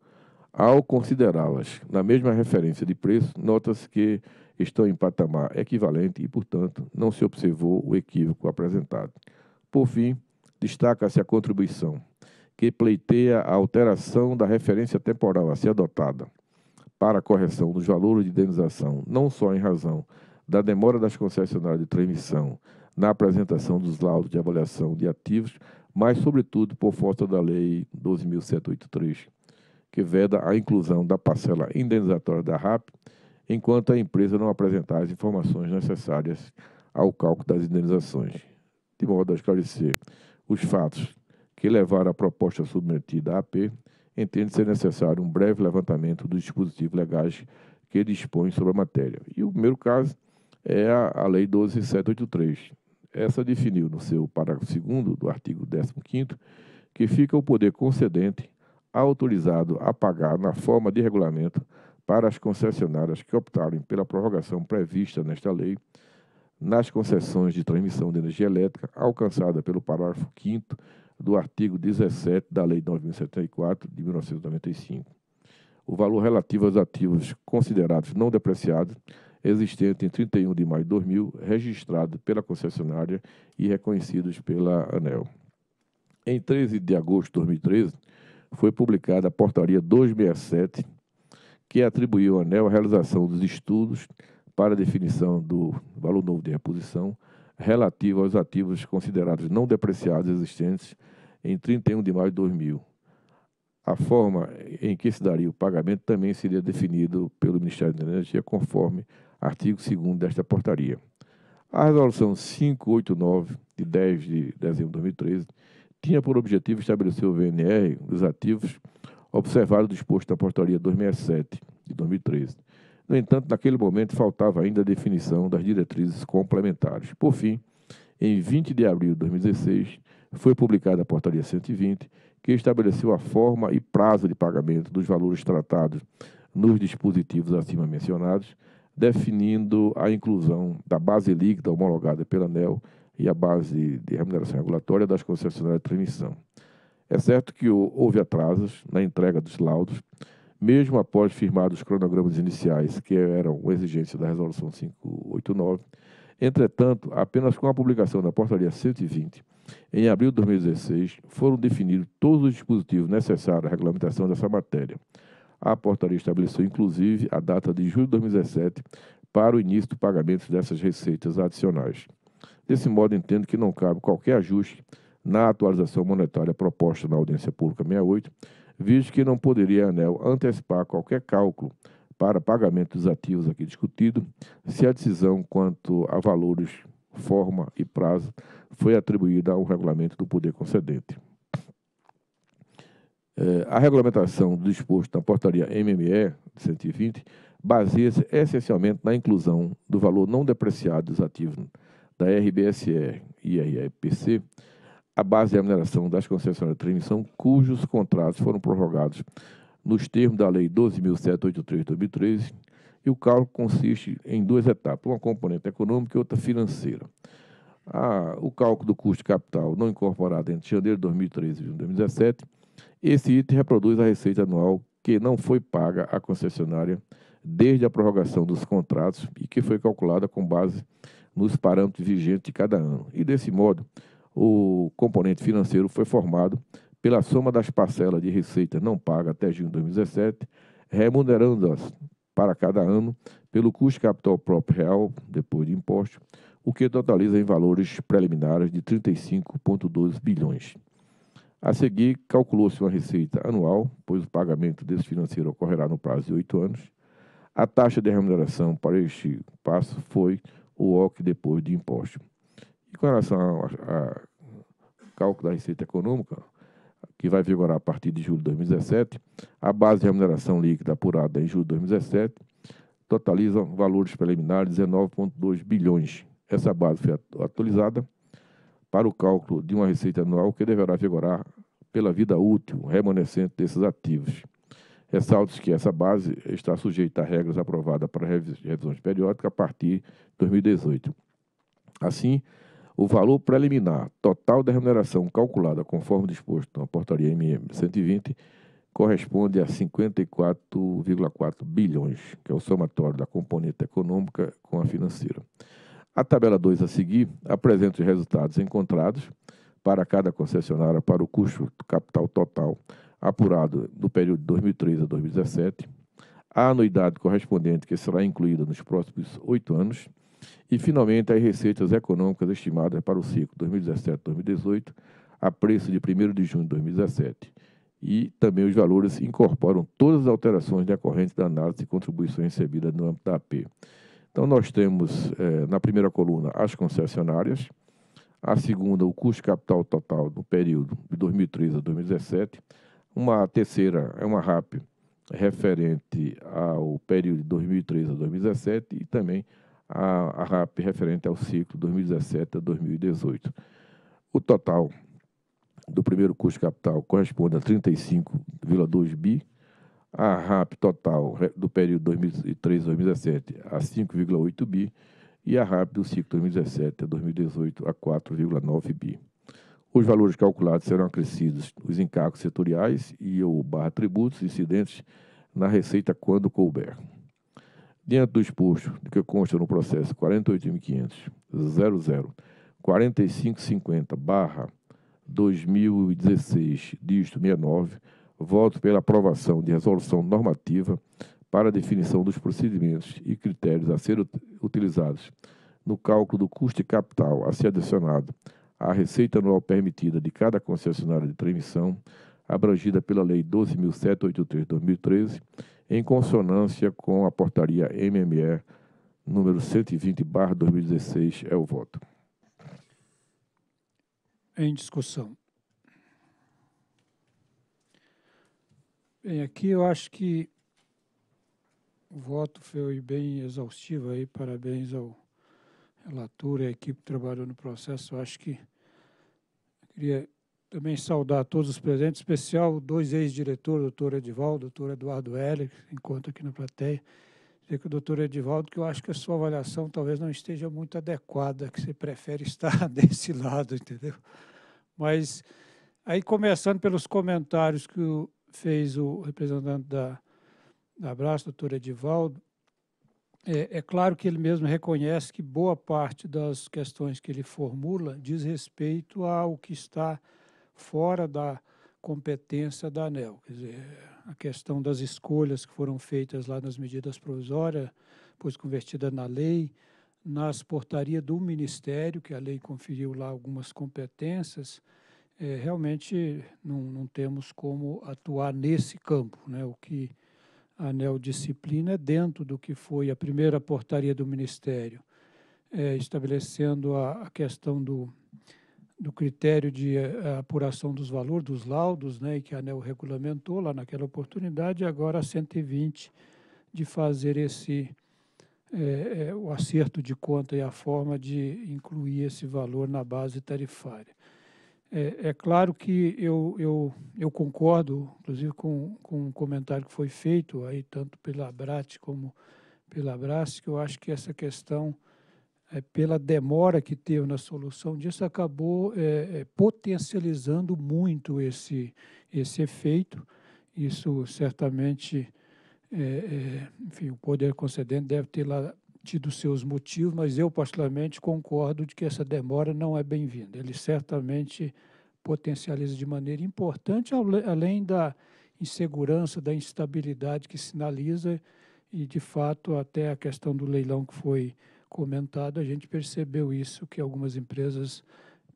ao considerá-las na mesma referência de preço, nota-se que estão em patamar equivalente e, portanto, não se observou o equívoco apresentado. Por fim, destaca-se a contribuição, que pleiteia a alteração da referência temporal a ser adotada para a correção dos valores de indenização, não só em razão da demora das concessionárias de transmissão na apresentação dos laudos de avaliação de ativos, mas, sobretudo, por força da Lei 12.783, que veda a inclusão da parcela indenizatória da RAP, enquanto a empresa não apresentar as informações necessárias ao cálculo das indenizações, de modo a esclarecer os fatos que levaram à proposta submetida à AP, entende ser necessário um breve levantamento dos dispositivos legais que dispõem sobre a matéria. E o primeiro caso é a, a Lei 12783, essa definiu no seu parágrafo 2 do artigo 15 que fica o poder concedente autorizado a pagar na forma de regulamento para as concessionárias que optarem pela prorrogação prevista nesta lei nas concessões de transmissão de energia elétrica alcançada pelo parágrafo 5 do artigo 17 da Lei 9074 de 1995. O valor relativo aos ativos considerados não depreciados existente em 31 de maio de 2000, registrado pela concessionária e reconhecidos pela ANEL. Em 13 de agosto de 2013, foi publicada a Portaria 267, que atribuiu à ANEL a realização dos estudos para definição do valor novo de reposição relativo aos ativos considerados não depreciados existentes em 31 de maio de 2000. A forma em que se daria o pagamento também seria definido pelo Ministério da Energia, conforme artigo 2 desta portaria. A Resolução 589, de 10 de dezembro de 2013, tinha por objetivo estabelecer o VNR dos ativos observado disposto na portaria 267, de 2013. No entanto, naquele momento faltava ainda a definição das diretrizes complementares. Por fim, em 20 de abril de 2016, foi publicada a Portaria 120, que estabeleceu a forma e prazo de pagamento dos valores tratados nos dispositivos acima mencionados, definindo a inclusão da base líquida homologada pela ANEL e a base de remuneração regulatória das concessionárias de transmissão. É certo que houve atrasos na entrega dos laudos, mesmo após firmados os cronogramas iniciais, que eram uma exigência da Resolução 589. Entretanto, apenas com a publicação da Portaria 120, em abril de 2016, foram definidos todos os dispositivos necessários à regulamentação dessa matéria. A portaria estabeleceu, inclusive, a data de julho de 2017 para o início do pagamento dessas receitas adicionais. Desse modo, entendo que não cabe qualquer ajuste na atualização monetária proposta na audiência pública 68, visto que não poderia a ANEL antecipar qualquer cálculo para pagamento dos ativos aqui discutido, se a decisão quanto a valores, forma e prazo foi atribuída ao regulamento do poder concedente. É, a regulamentação do disposto na portaria MME 120 baseia-se essencialmente na inclusão do valor não depreciado dos ativos da RBSE e REPC, a base de remuneração das concessionárias de transmissão, cujos contratos foram prorrogados nos termos da Lei 12.783 de 2013, e o cálculo consiste em duas etapas, uma componente econômica e outra financeira. A, o cálculo do custo de capital não incorporado entre janeiro de 2013 e junho de 2017 esse item reproduz a receita anual que não foi paga à concessionária desde a prorrogação dos contratos e que foi calculada com base nos parâmetros vigentes de cada ano. E desse modo, o componente financeiro foi formado pela soma das parcelas de receita não paga até junho de 2017, remunerando-as para cada ano pelo custo capital próprio real, depois de imposto, o que totaliza em valores preliminares de 35,12 bilhões. A seguir, calculou-se uma receita anual, pois o pagamento desse financeiro ocorrerá no prazo de oito anos. A taxa de remuneração para este passo foi o OC depois de imposto. E com relação ao cálculo da receita econômica, que vai vigorar a partir de julho de 2017, a base de remuneração líquida apurada em julho de 2017 totaliza valores preliminares de 19,2 bilhões. Essa base foi atualizada para o cálculo de uma receita anual que deverá vigorar pela vida útil remanescente desses ativos. Ressalto que essa base está sujeita a regras aprovadas para revisões periódicas a partir de 2018. Assim, o valor preliminar total da remuneração calculada conforme disposto na portaria MM 120 corresponde a 54,4 bilhões, que é o somatório da componente econômica com a financeira. A tabela 2 a seguir apresenta os resultados encontrados para cada concessionária para o custo capital total apurado do período de 2003 a 2017, a anuidade correspondente que será incluída nos próximos oito anos e, finalmente, as receitas econômicas estimadas para o ciclo 2017-2018 a preço de 1 de junho de 2017. E também os valores incorporam todas as alterações decorrentes da análise de contribuições recebidas no âmbito da AP. Então, nós temos eh, na primeira coluna as concessionárias, a segunda, o custo capital total do período de 2013 a 2017, uma terceira é uma RAP referente ao período de 2013 a 2017 e também a, a RAP referente ao ciclo 2017 a 2018. O total do primeiro custo capital corresponde a 35,2 bi, a RAP total do período 2003-2017 a 5,8 bi e a RAP do ciclo 2017 2018 a 4,9 bi. Os valores calculados serão acrescidos os encargos setoriais e ou barra tributos incidentes na receita quando couber. Diante do exposto do que consta no processo 48.500.004550 barra 2016 disto 69 voto pela aprovação de resolução normativa para a definição dos procedimentos e critérios a serem utilizados no cálculo do custo de capital a ser adicionado à receita anual permitida de cada concessionária de transmissão, abrangida pela Lei 12.783-2013, em consonância com a portaria MME número 120/2016 é o voto. Em discussão. Bem, aqui eu acho que o voto foi bem exaustivo aí, parabéns ao relator e à equipe que trabalhou no processo. Eu acho que eu queria também saudar todos os presentes, em especial dois ex-diretores, doutor Edivaldo, doutor Eduardo Heller, que se encontra aqui na plateia. Dizer que o doutor Edivaldo, que eu acho que a sua avaliação talvez não esteja muito adequada, que você prefere estar desse lado, entendeu? Mas aí, começando pelos comentários que o fez o representante da, da Abraço, doutor Edivaldo, é, é, claro que ele mesmo reconhece que boa parte das questões que ele formula diz respeito ao que está fora da competência da ANEL. Quer dizer, a questão das escolhas que foram feitas lá nas medidas provisórias, pois convertida na lei, nas portarias do Ministério, que a lei conferiu lá algumas competências, é, realmente não, não, temos como atuar nesse campo. Né? O que a ANEL disciplina é dentro do que foi a primeira portaria do Ministério, é, estabelecendo a, a questão do, do critério de é, apuração dos valores, dos laudos, né, e que a ANEL regulamentou lá naquela oportunidade, e agora a 120 de fazer esse é, é, o acerto de conta e a forma de incluir esse valor na base tarifária. É, é claro que eu, eu, eu concordo, inclusive, com, com um comentário que foi feito aí, tanto pela Brat como pela Brás, que eu acho que essa questão, é, pela demora que teve na solução disso, acabou é, é potencializando muito esse, esse efeito. Isso certamente, é, é, enfim, o poder concedente deve ter lá tido seus motivos, mas eu particularmente concordo de que essa demora não é bem-vinda. Ele certamente potencializa de maneira importante, além da insegurança, da instabilidade que sinaliza, e de fato até a questão do leilão que foi comentado, a gente percebeu isso, que algumas empresas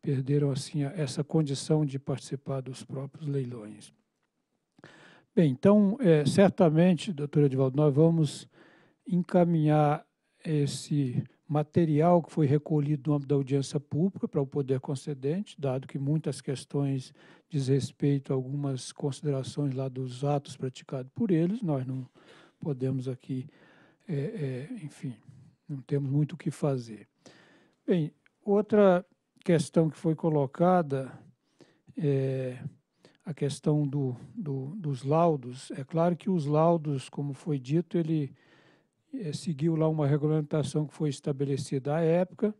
perderam assim essa condição de participar dos próprios leilões. Bem, então, é, certamente, doutora Edvaldo, nós vamos encaminhar esse material que foi recolhido no âmbito da audiência pública para o poder concedente, dado que muitas questões diz respeito a algumas considerações lá dos atos praticados por eles, nós não podemos aqui, é, é, enfim, não temos muito o que fazer. Bem, outra questão que foi colocada é a questão do, do, dos laudos. É claro que os laudos, como foi dito, ele é, seguiu lá uma regulamentação que foi estabelecida à época,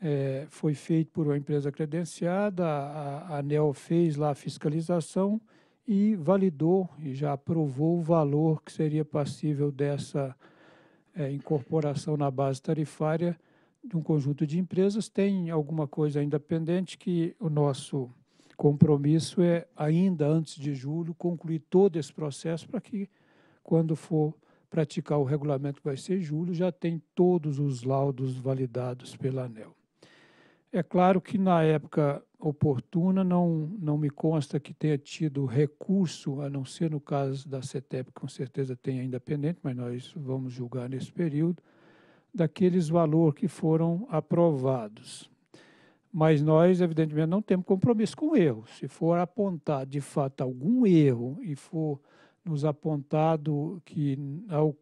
é, foi feito por uma empresa credenciada, a, ANEL fez lá a fiscalização e validou e já aprovou o valor que seria passível dessa é, incorporação na base tarifária de um conjunto de empresas. Tem alguma coisa ainda pendente que o nosso compromisso é, ainda antes de julho, concluir todo esse processo para que, quando for praticar o regulamento que vai ser julho, já tem todos os laudos validados pela ANEL. É claro que na época oportuna não, não me consta que tenha tido recurso, a não ser no caso da CETEP, com certeza tem ainda pendente, mas nós vamos julgar nesse período, daqueles valores que foram aprovados. Mas nós, evidentemente, não temos compromisso com erro. Se for apontar de fato algum erro e for nos apontado que, ao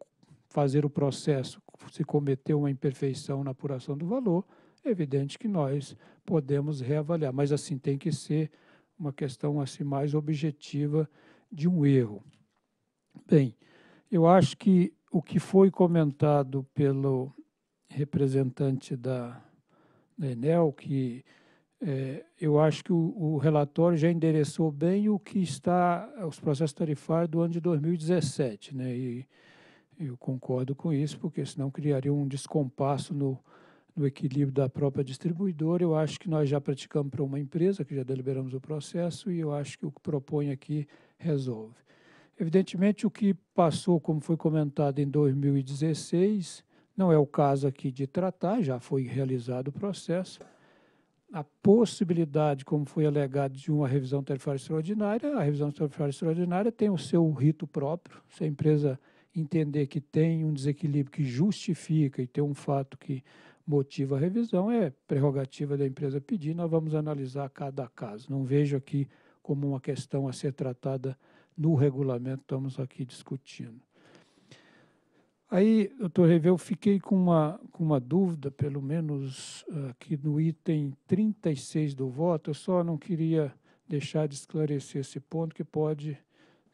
fazer o processo, se cometeu uma imperfeição na apuração do valor, é evidente que nós podemos reavaliar. Mas, assim, tem que ser uma questão assim mais objetiva de um erro. Bem, eu acho que o que foi comentado pelo representante da, da Enel, que é, eu acho que o, o, relatório já endereçou bem o que está os processos tarifários do ano de 2017, né? E eu concordo com isso, porque senão criaria um descompasso no, no equilíbrio da própria distribuidora. Eu acho que nós já praticamos para uma empresa, que já deliberamos o processo, e eu acho que o que propõe aqui resolve. Evidentemente, o que passou, como foi comentado, em 2016, não é o caso aqui de tratar, já foi realizado o processo a possibilidade, como foi alegado, de uma revisão tarifária extraordinária. A revisão tarifária extraordinária tem o seu rito próprio. Se a empresa entender que tem um desequilíbrio que justifica e tem um fato que motiva a revisão, é prerrogativa da empresa pedir. Nós vamos analisar cada caso. Não vejo aqui como uma questão a ser tratada no regulamento, estamos aqui discutindo. Aí, doutor Reve, eu fiquei com uma, com uma dúvida, pelo menos aqui ah, no item 36 do voto, eu só não queria deixar de esclarecer esse ponto, que pode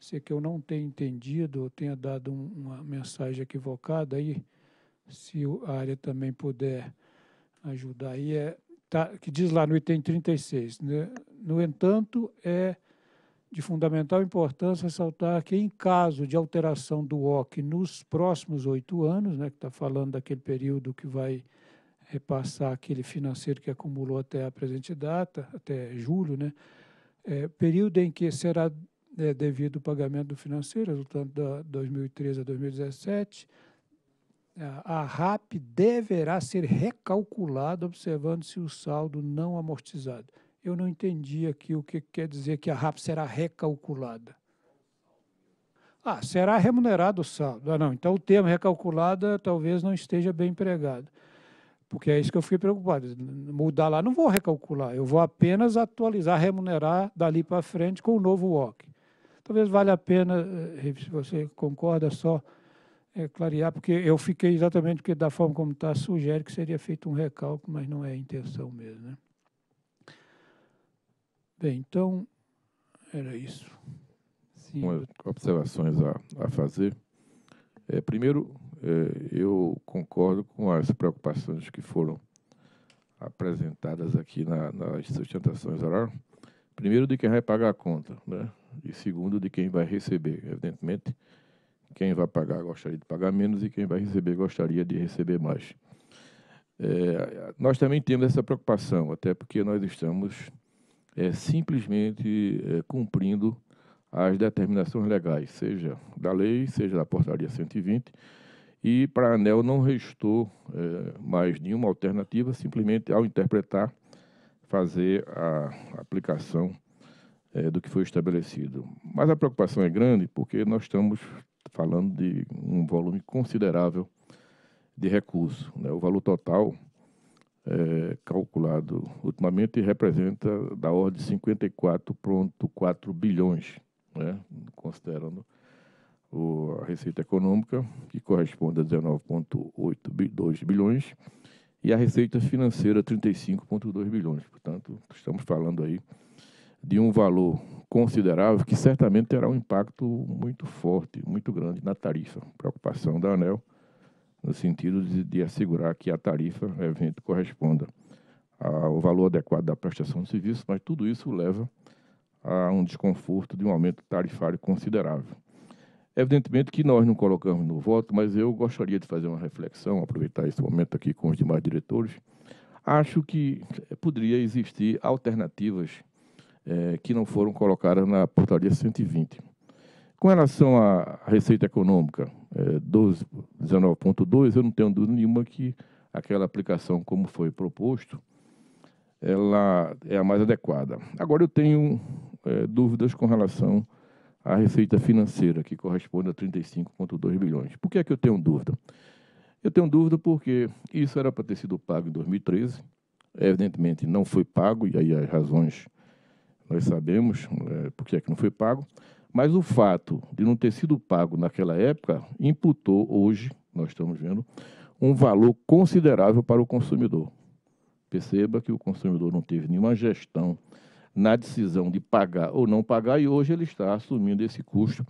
ser que eu não tenha entendido ou tenha dado um, uma mensagem equivocada, aí, se a área também puder ajudar aí, é, tá, que diz lá no item 36, né? no entanto, é de fundamental importância ressaltar que, em caso de alteração do OC nos próximos oito anos, né, que está falando daquele período que vai repassar aquele financeiro que acumulou até a presente data, até julho, né, é, período em que será é, devido o pagamento do financeiro, resultante da 2013 a 2017, a RAP deverá ser recalculada observando-se o saldo não amortizado eu não entendi aqui o que quer dizer que a RAP será recalculada. Ah, será remunerado o saldo. Ah, não, então o termo recalculada talvez não esteja bem empregado. Porque é isso que eu fiquei preocupado. Mudar lá, não vou recalcular, eu vou apenas atualizar, remunerar dali para frente com o novo WOC. Talvez valha a pena, eh, se você concorda, só é, clarear, porque eu fiquei exatamente porque da forma como está, sugere que seria feito um recalque, mas não é a intenção mesmo. Né? Bem, então, era isso. Sim. Observações a, a fazer. É, primeiro, é, eu concordo com as preocupações que foram apresentadas aqui na, nas sustentações oral. Primeiro, de quem vai pagar a conta, né? E segundo, de quem vai receber. Evidentemente, quem vai pagar gostaria de pagar menos e quem vai receber gostaria de receber mais. É, nós também temos essa preocupação, até porque nós estamos é, simplesmente é, cumprindo as determinações legais, seja da lei, seja da portaria 120, e para a ANEL não restou é, mais nenhuma alternativa, simplesmente ao interpretar, fazer a aplicação é, do que foi estabelecido. Mas a preocupação é grande porque nós estamos falando de um volume considerável de recurso. Né? O valor total é, calculado ultimamente representa da ordem de 54,4 bilhões, né, considerando o, a receita econômica, que corresponde a 19,82 bilhões, e a receita financeira, 35,2 bilhões. Portanto, estamos falando aí de um valor considerável que certamente terá um impacto muito forte, muito grande na tarifa. Preocupação da ANEL no sentido de, de assegurar que a tarifa evento corresponda ao valor adequado da prestação do serviço, mas tudo isso leva a um desconforto de um aumento tarifário considerável. Evidentemente que nós não colocamos no voto, mas eu gostaria de fazer uma reflexão, aproveitar esse momento aqui com os demais diretores. Acho que poderia existir alternativas eh, que não foram colocadas na portaria 120. Com relação à receita econômica, é, 19.2, eu não tenho dúvida nenhuma que aquela aplicação, como foi proposto, ela é a mais adequada. Agora, eu tenho é, dúvidas com relação à receita financeira, que corresponde a 35,2 bilhões. Por que é que eu tenho dúvida? Eu tenho dúvida porque isso era para ter sido pago em 2013, evidentemente não foi pago, e aí as razões nós sabemos é, por que é que não foi pago, mas o fato de não ter sido pago naquela época imputou hoje, nós estamos vendo, um valor considerável para o consumidor. Perceba que o consumidor não teve nenhuma gestão na decisão de pagar ou não pagar e hoje ele está assumindo esse custo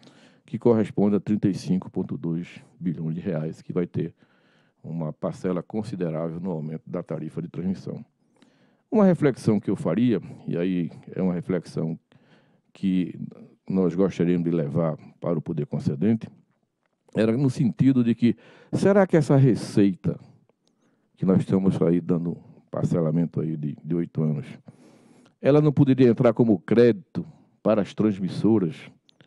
que corresponde a 35,2 bilhões de reais, que vai ter uma parcela considerável no aumento da tarifa de transmissão. Uma reflexão que eu faria, e aí é uma reflexão que nós gostaríamos de levar para o poder concedente era no sentido de que será que essa receita que nós estamos aí dando parcelamento aí de oito anos, ela não poderia entrar como crédito para as transmissoras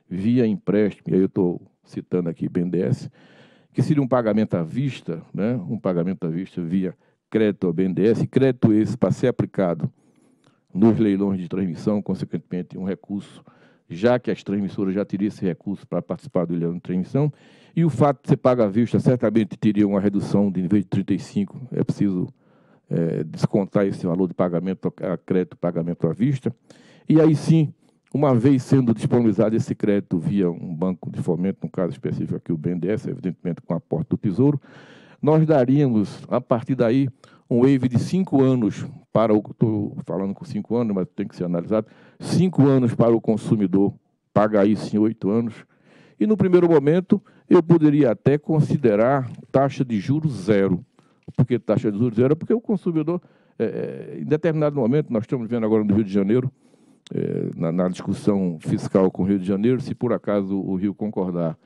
via empréstimo, e aí eu estou citando aqui BNDES, que seria um pagamento à vista, né? um pagamento à vista via crédito ao BNDES, crédito esse para ser aplicado nos leilões de transmissão, consequentemente um recurso já que as transmissoras já teriam esse recurso para participar do leilão de transmissão, e o fato de ser pago à vista certamente teria uma redução de, nível de 35, é preciso é, descontar esse valor de pagamento a crédito, pagamento à vista, e aí sim, uma vez sendo disponibilizado esse crédito via um banco de fomento, no caso específico aqui o BNDES, evidentemente com aporte do Tesouro, nós daríamos, a partir daí, um wave de cinco anos para o. Estou falando com cinco anos, mas tem que ser analisado. Cinco anos para o consumidor pagar isso em oito anos. E no primeiro momento, eu poderia até considerar taxa de juros zero. Por que taxa de juros zero? Porque o consumidor, é, é em determinado momento, nós estamos vendo agora no Rio de Janeiro, é, na, na, discussão fiscal com o Rio de Janeiro, se por acaso o Rio concordar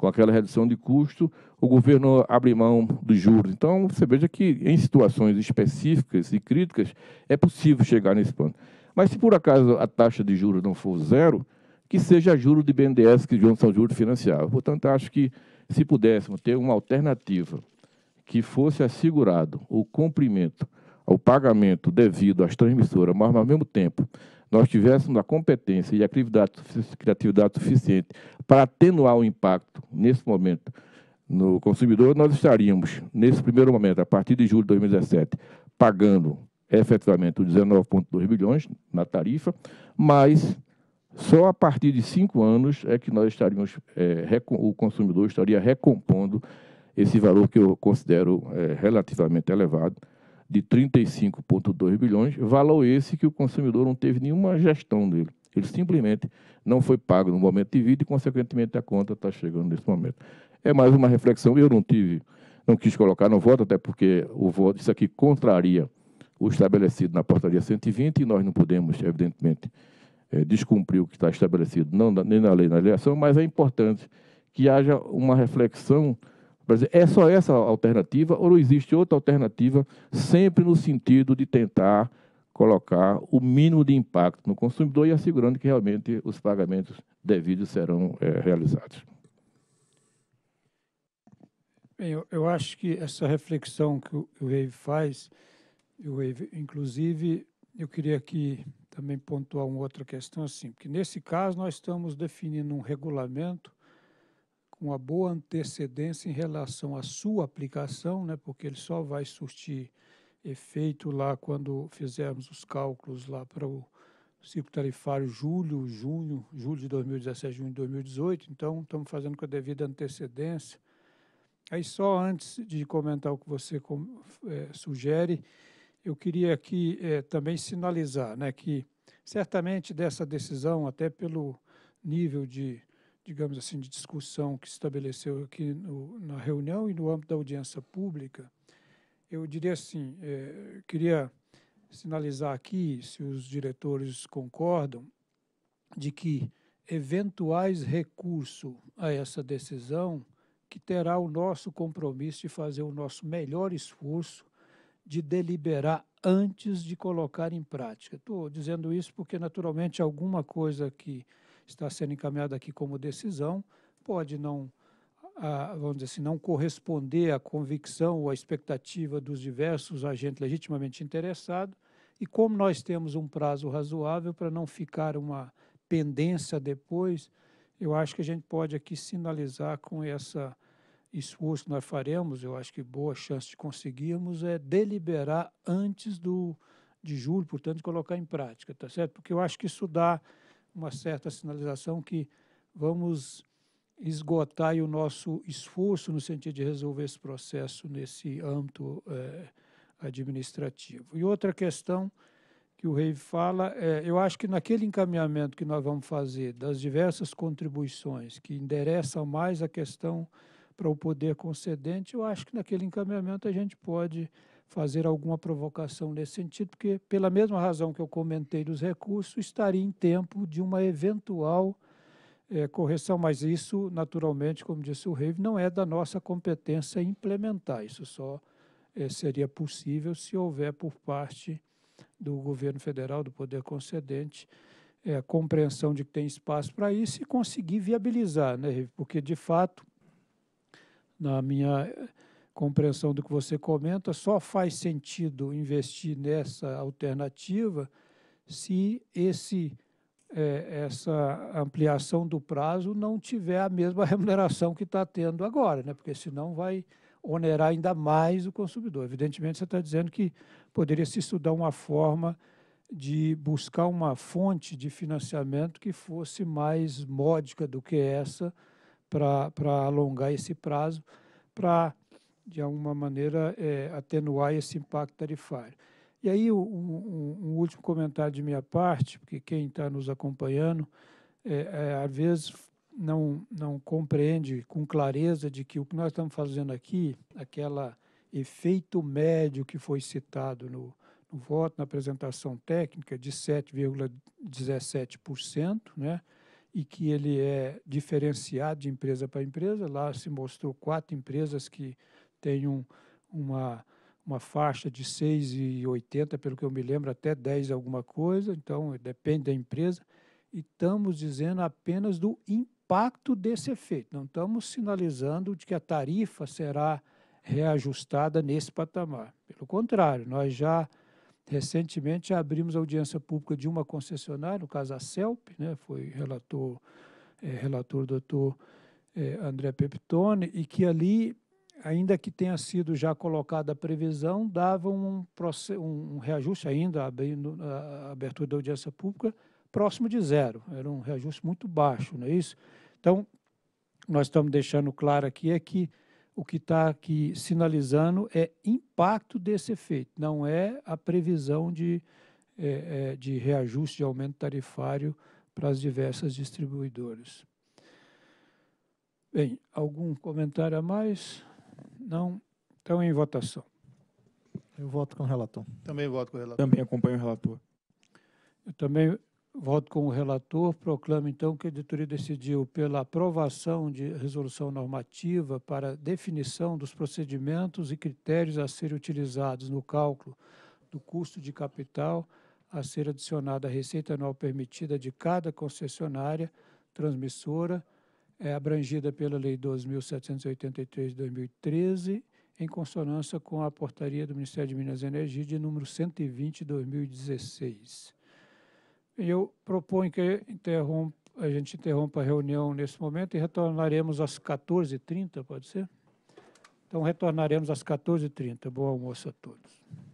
com aquela redução de custo, o governo abre mão dos juros. Então, você veja que em situações específicas e críticas é possível chegar nesse ponto. Mas se por acaso a taxa de juros não for zero, que seja juro de BNDES, que João São Júlio financiava. Portanto, acho que se pudéssemos ter uma alternativa que fosse assegurado o cumprimento, o pagamento devido às transmissoras, mas ao mesmo tempo nós tivéssemos a competência e a criatividade suficiente para atenuar o impacto nesse momento no consumidor, nós estaríamos, nesse primeiro momento, a partir de julho de 2017, pagando efetivamente 19,2 bilhões na tarifa, mas só a partir de cinco anos é que nós estaríamos, é, o consumidor estaria recompondo esse valor que eu considero é, relativamente elevado, de 35,2 bilhões, valor esse que o consumidor não teve nenhuma gestão dele. Ele simplesmente não foi pago no momento de vida e, consequentemente, a conta está chegando nesse momento. É mais uma reflexão. Eu não tive, não quis colocar no voto, até porque o voto, isso aqui contraria o estabelecido na portaria 120 e nós não podemos, evidentemente, é, descumprir o que está estabelecido, não nem na lei, na legislação, mas é importante que haja uma reflexão é só essa alternativa ou não existe outra alternativa, sempre no sentido de tentar colocar o mínimo de impacto no consumidor e assegurando que realmente os pagamentos devidos serão é, realizados. Bem, eu, eu, acho que essa reflexão que o, o Wave faz, o Wave, inclusive, eu queria aqui também pontuar uma outra questão assim, porque nesse caso nós estamos definindo um regulamento uma boa antecedência em relação à sua aplicação, né, porque ele só vai surtir efeito lá quando fizermos os cálculos lá para o ciclo tarifário julho, junho, julho de 2017, junho de 2018, então estamos fazendo com a devida antecedência. Aí só antes de comentar o que você é, sugere, eu queria aqui é, também sinalizar né, que certamente dessa decisão, até pelo nível de digamos assim, de discussão que se estabeleceu aqui no, na reunião e no âmbito da audiência pública, eu diria assim, é, queria sinalizar aqui, se os diretores concordam, de que eventuais recurso a essa decisão, que terá o nosso compromisso de fazer o nosso melhor esforço de deliberar antes de colocar em prática. Estou dizendo isso porque, naturalmente, alguma coisa que está sendo encaminhada aqui como decisão, pode não, vamos dizer assim, não corresponder à convicção ou à expectativa dos diversos agentes legitimamente interessados, e como nós temos um prazo razoável para não ficar uma pendência depois, eu acho que a gente pode aqui sinalizar com essa esforço que nós faremos, eu acho que boa chance de conseguirmos é deliberar antes do de julho, portanto, colocar em prática, tá certo? Porque eu acho que isso dá uma certa sinalização que vamos esgotar o nosso esforço no sentido de resolver esse processo nesse âmbito é, administrativo. E outra questão que o Rei fala, é, eu acho que naquele encaminhamento que nós vamos fazer das diversas contribuições que endereçam mais a questão para o poder concedente, eu acho que naquele encaminhamento a gente pode fazer alguma provocação nesse sentido, porque, pela mesma razão que eu comentei dos recursos, estaria em tempo de uma eventual é, correção, mas isso, naturalmente, como disse o Reive, não é da nossa competência implementar, isso só é, seria possível se houver por parte do governo federal, do poder concedente, é, a compreensão de que tem espaço para isso e conseguir viabilizar, né, porque, de fato, na minha compreensão do que você comenta, só faz sentido investir nessa alternativa se esse, é, essa ampliação do prazo não tiver a mesma remuneração que está tendo agora, né? porque senão vai onerar ainda mais o consumidor. Evidentemente, você está dizendo que poderia se estudar uma forma de buscar uma fonte de financiamento que fosse mais módica do que essa para alongar esse prazo, para de alguma maneira, é, atenuar esse impacto tarifário. E aí, um, um, um, último comentário de minha parte, porque quem está nos acompanhando, é, é, às vezes não, não compreende com clareza de que o que nós estamos fazendo aqui, aquele efeito médio que foi citado no, no voto, na apresentação técnica, de 7,17%, né? e que ele é diferenciado de empresa para empresa. Lá se mostrou quatro empresas que tem um, uma, uma faixa de 6,80, pelo que eu me lembro, até 10 alguma coisa, então depende da empresa. E estamos dizendo apenas do impacto desse efeito, não estamos sinalizando de que a tarifa será reajustada nesse patamar. Pelo contrário, nós já recentemente abrimos audiência pública de uma concessionária, no caso a CELP, né, foi relator, é, relator doutor é, André Peptone, e que ali ainda que tenha sido já colocada a previsão, dava um, um reajuste ainda, abrindo ah, a abertura da audiência pública, próximo de zero. Era um reajuste muito baixo, não é isso? Então, nós estamos deixando claro aqui é que o que está aqui sinalizando é impacto desse efeito, não é a previsão de, é, é de reajuste de aumento tarifário para as diversas distribuidoras. Bem, algum comentário a mais? Não? Então, em votação. Eu voto com o relator. Também voto com o relator. Também acompanho o relator. Eu também voto com o relator. Proclamo, então, que a editoria decidiu pela aprovação de resolução normativa para definição dos procedimentos e critérios a serem utilizados no cálculo do custo de capital a ser adicionada à receita anual permitida de cada concessionária, transmissora, é abrangida pela Lei 12.783 de 2013, em consonância com a portaria do Ministério de Minas e Energia de número 120 de 2016. Eu proponho que a gente interrompa a reunião nesse momento e retornaremos às 14h30, pode ser? Então, retornaremos às 14h30. Bom almoço a todos.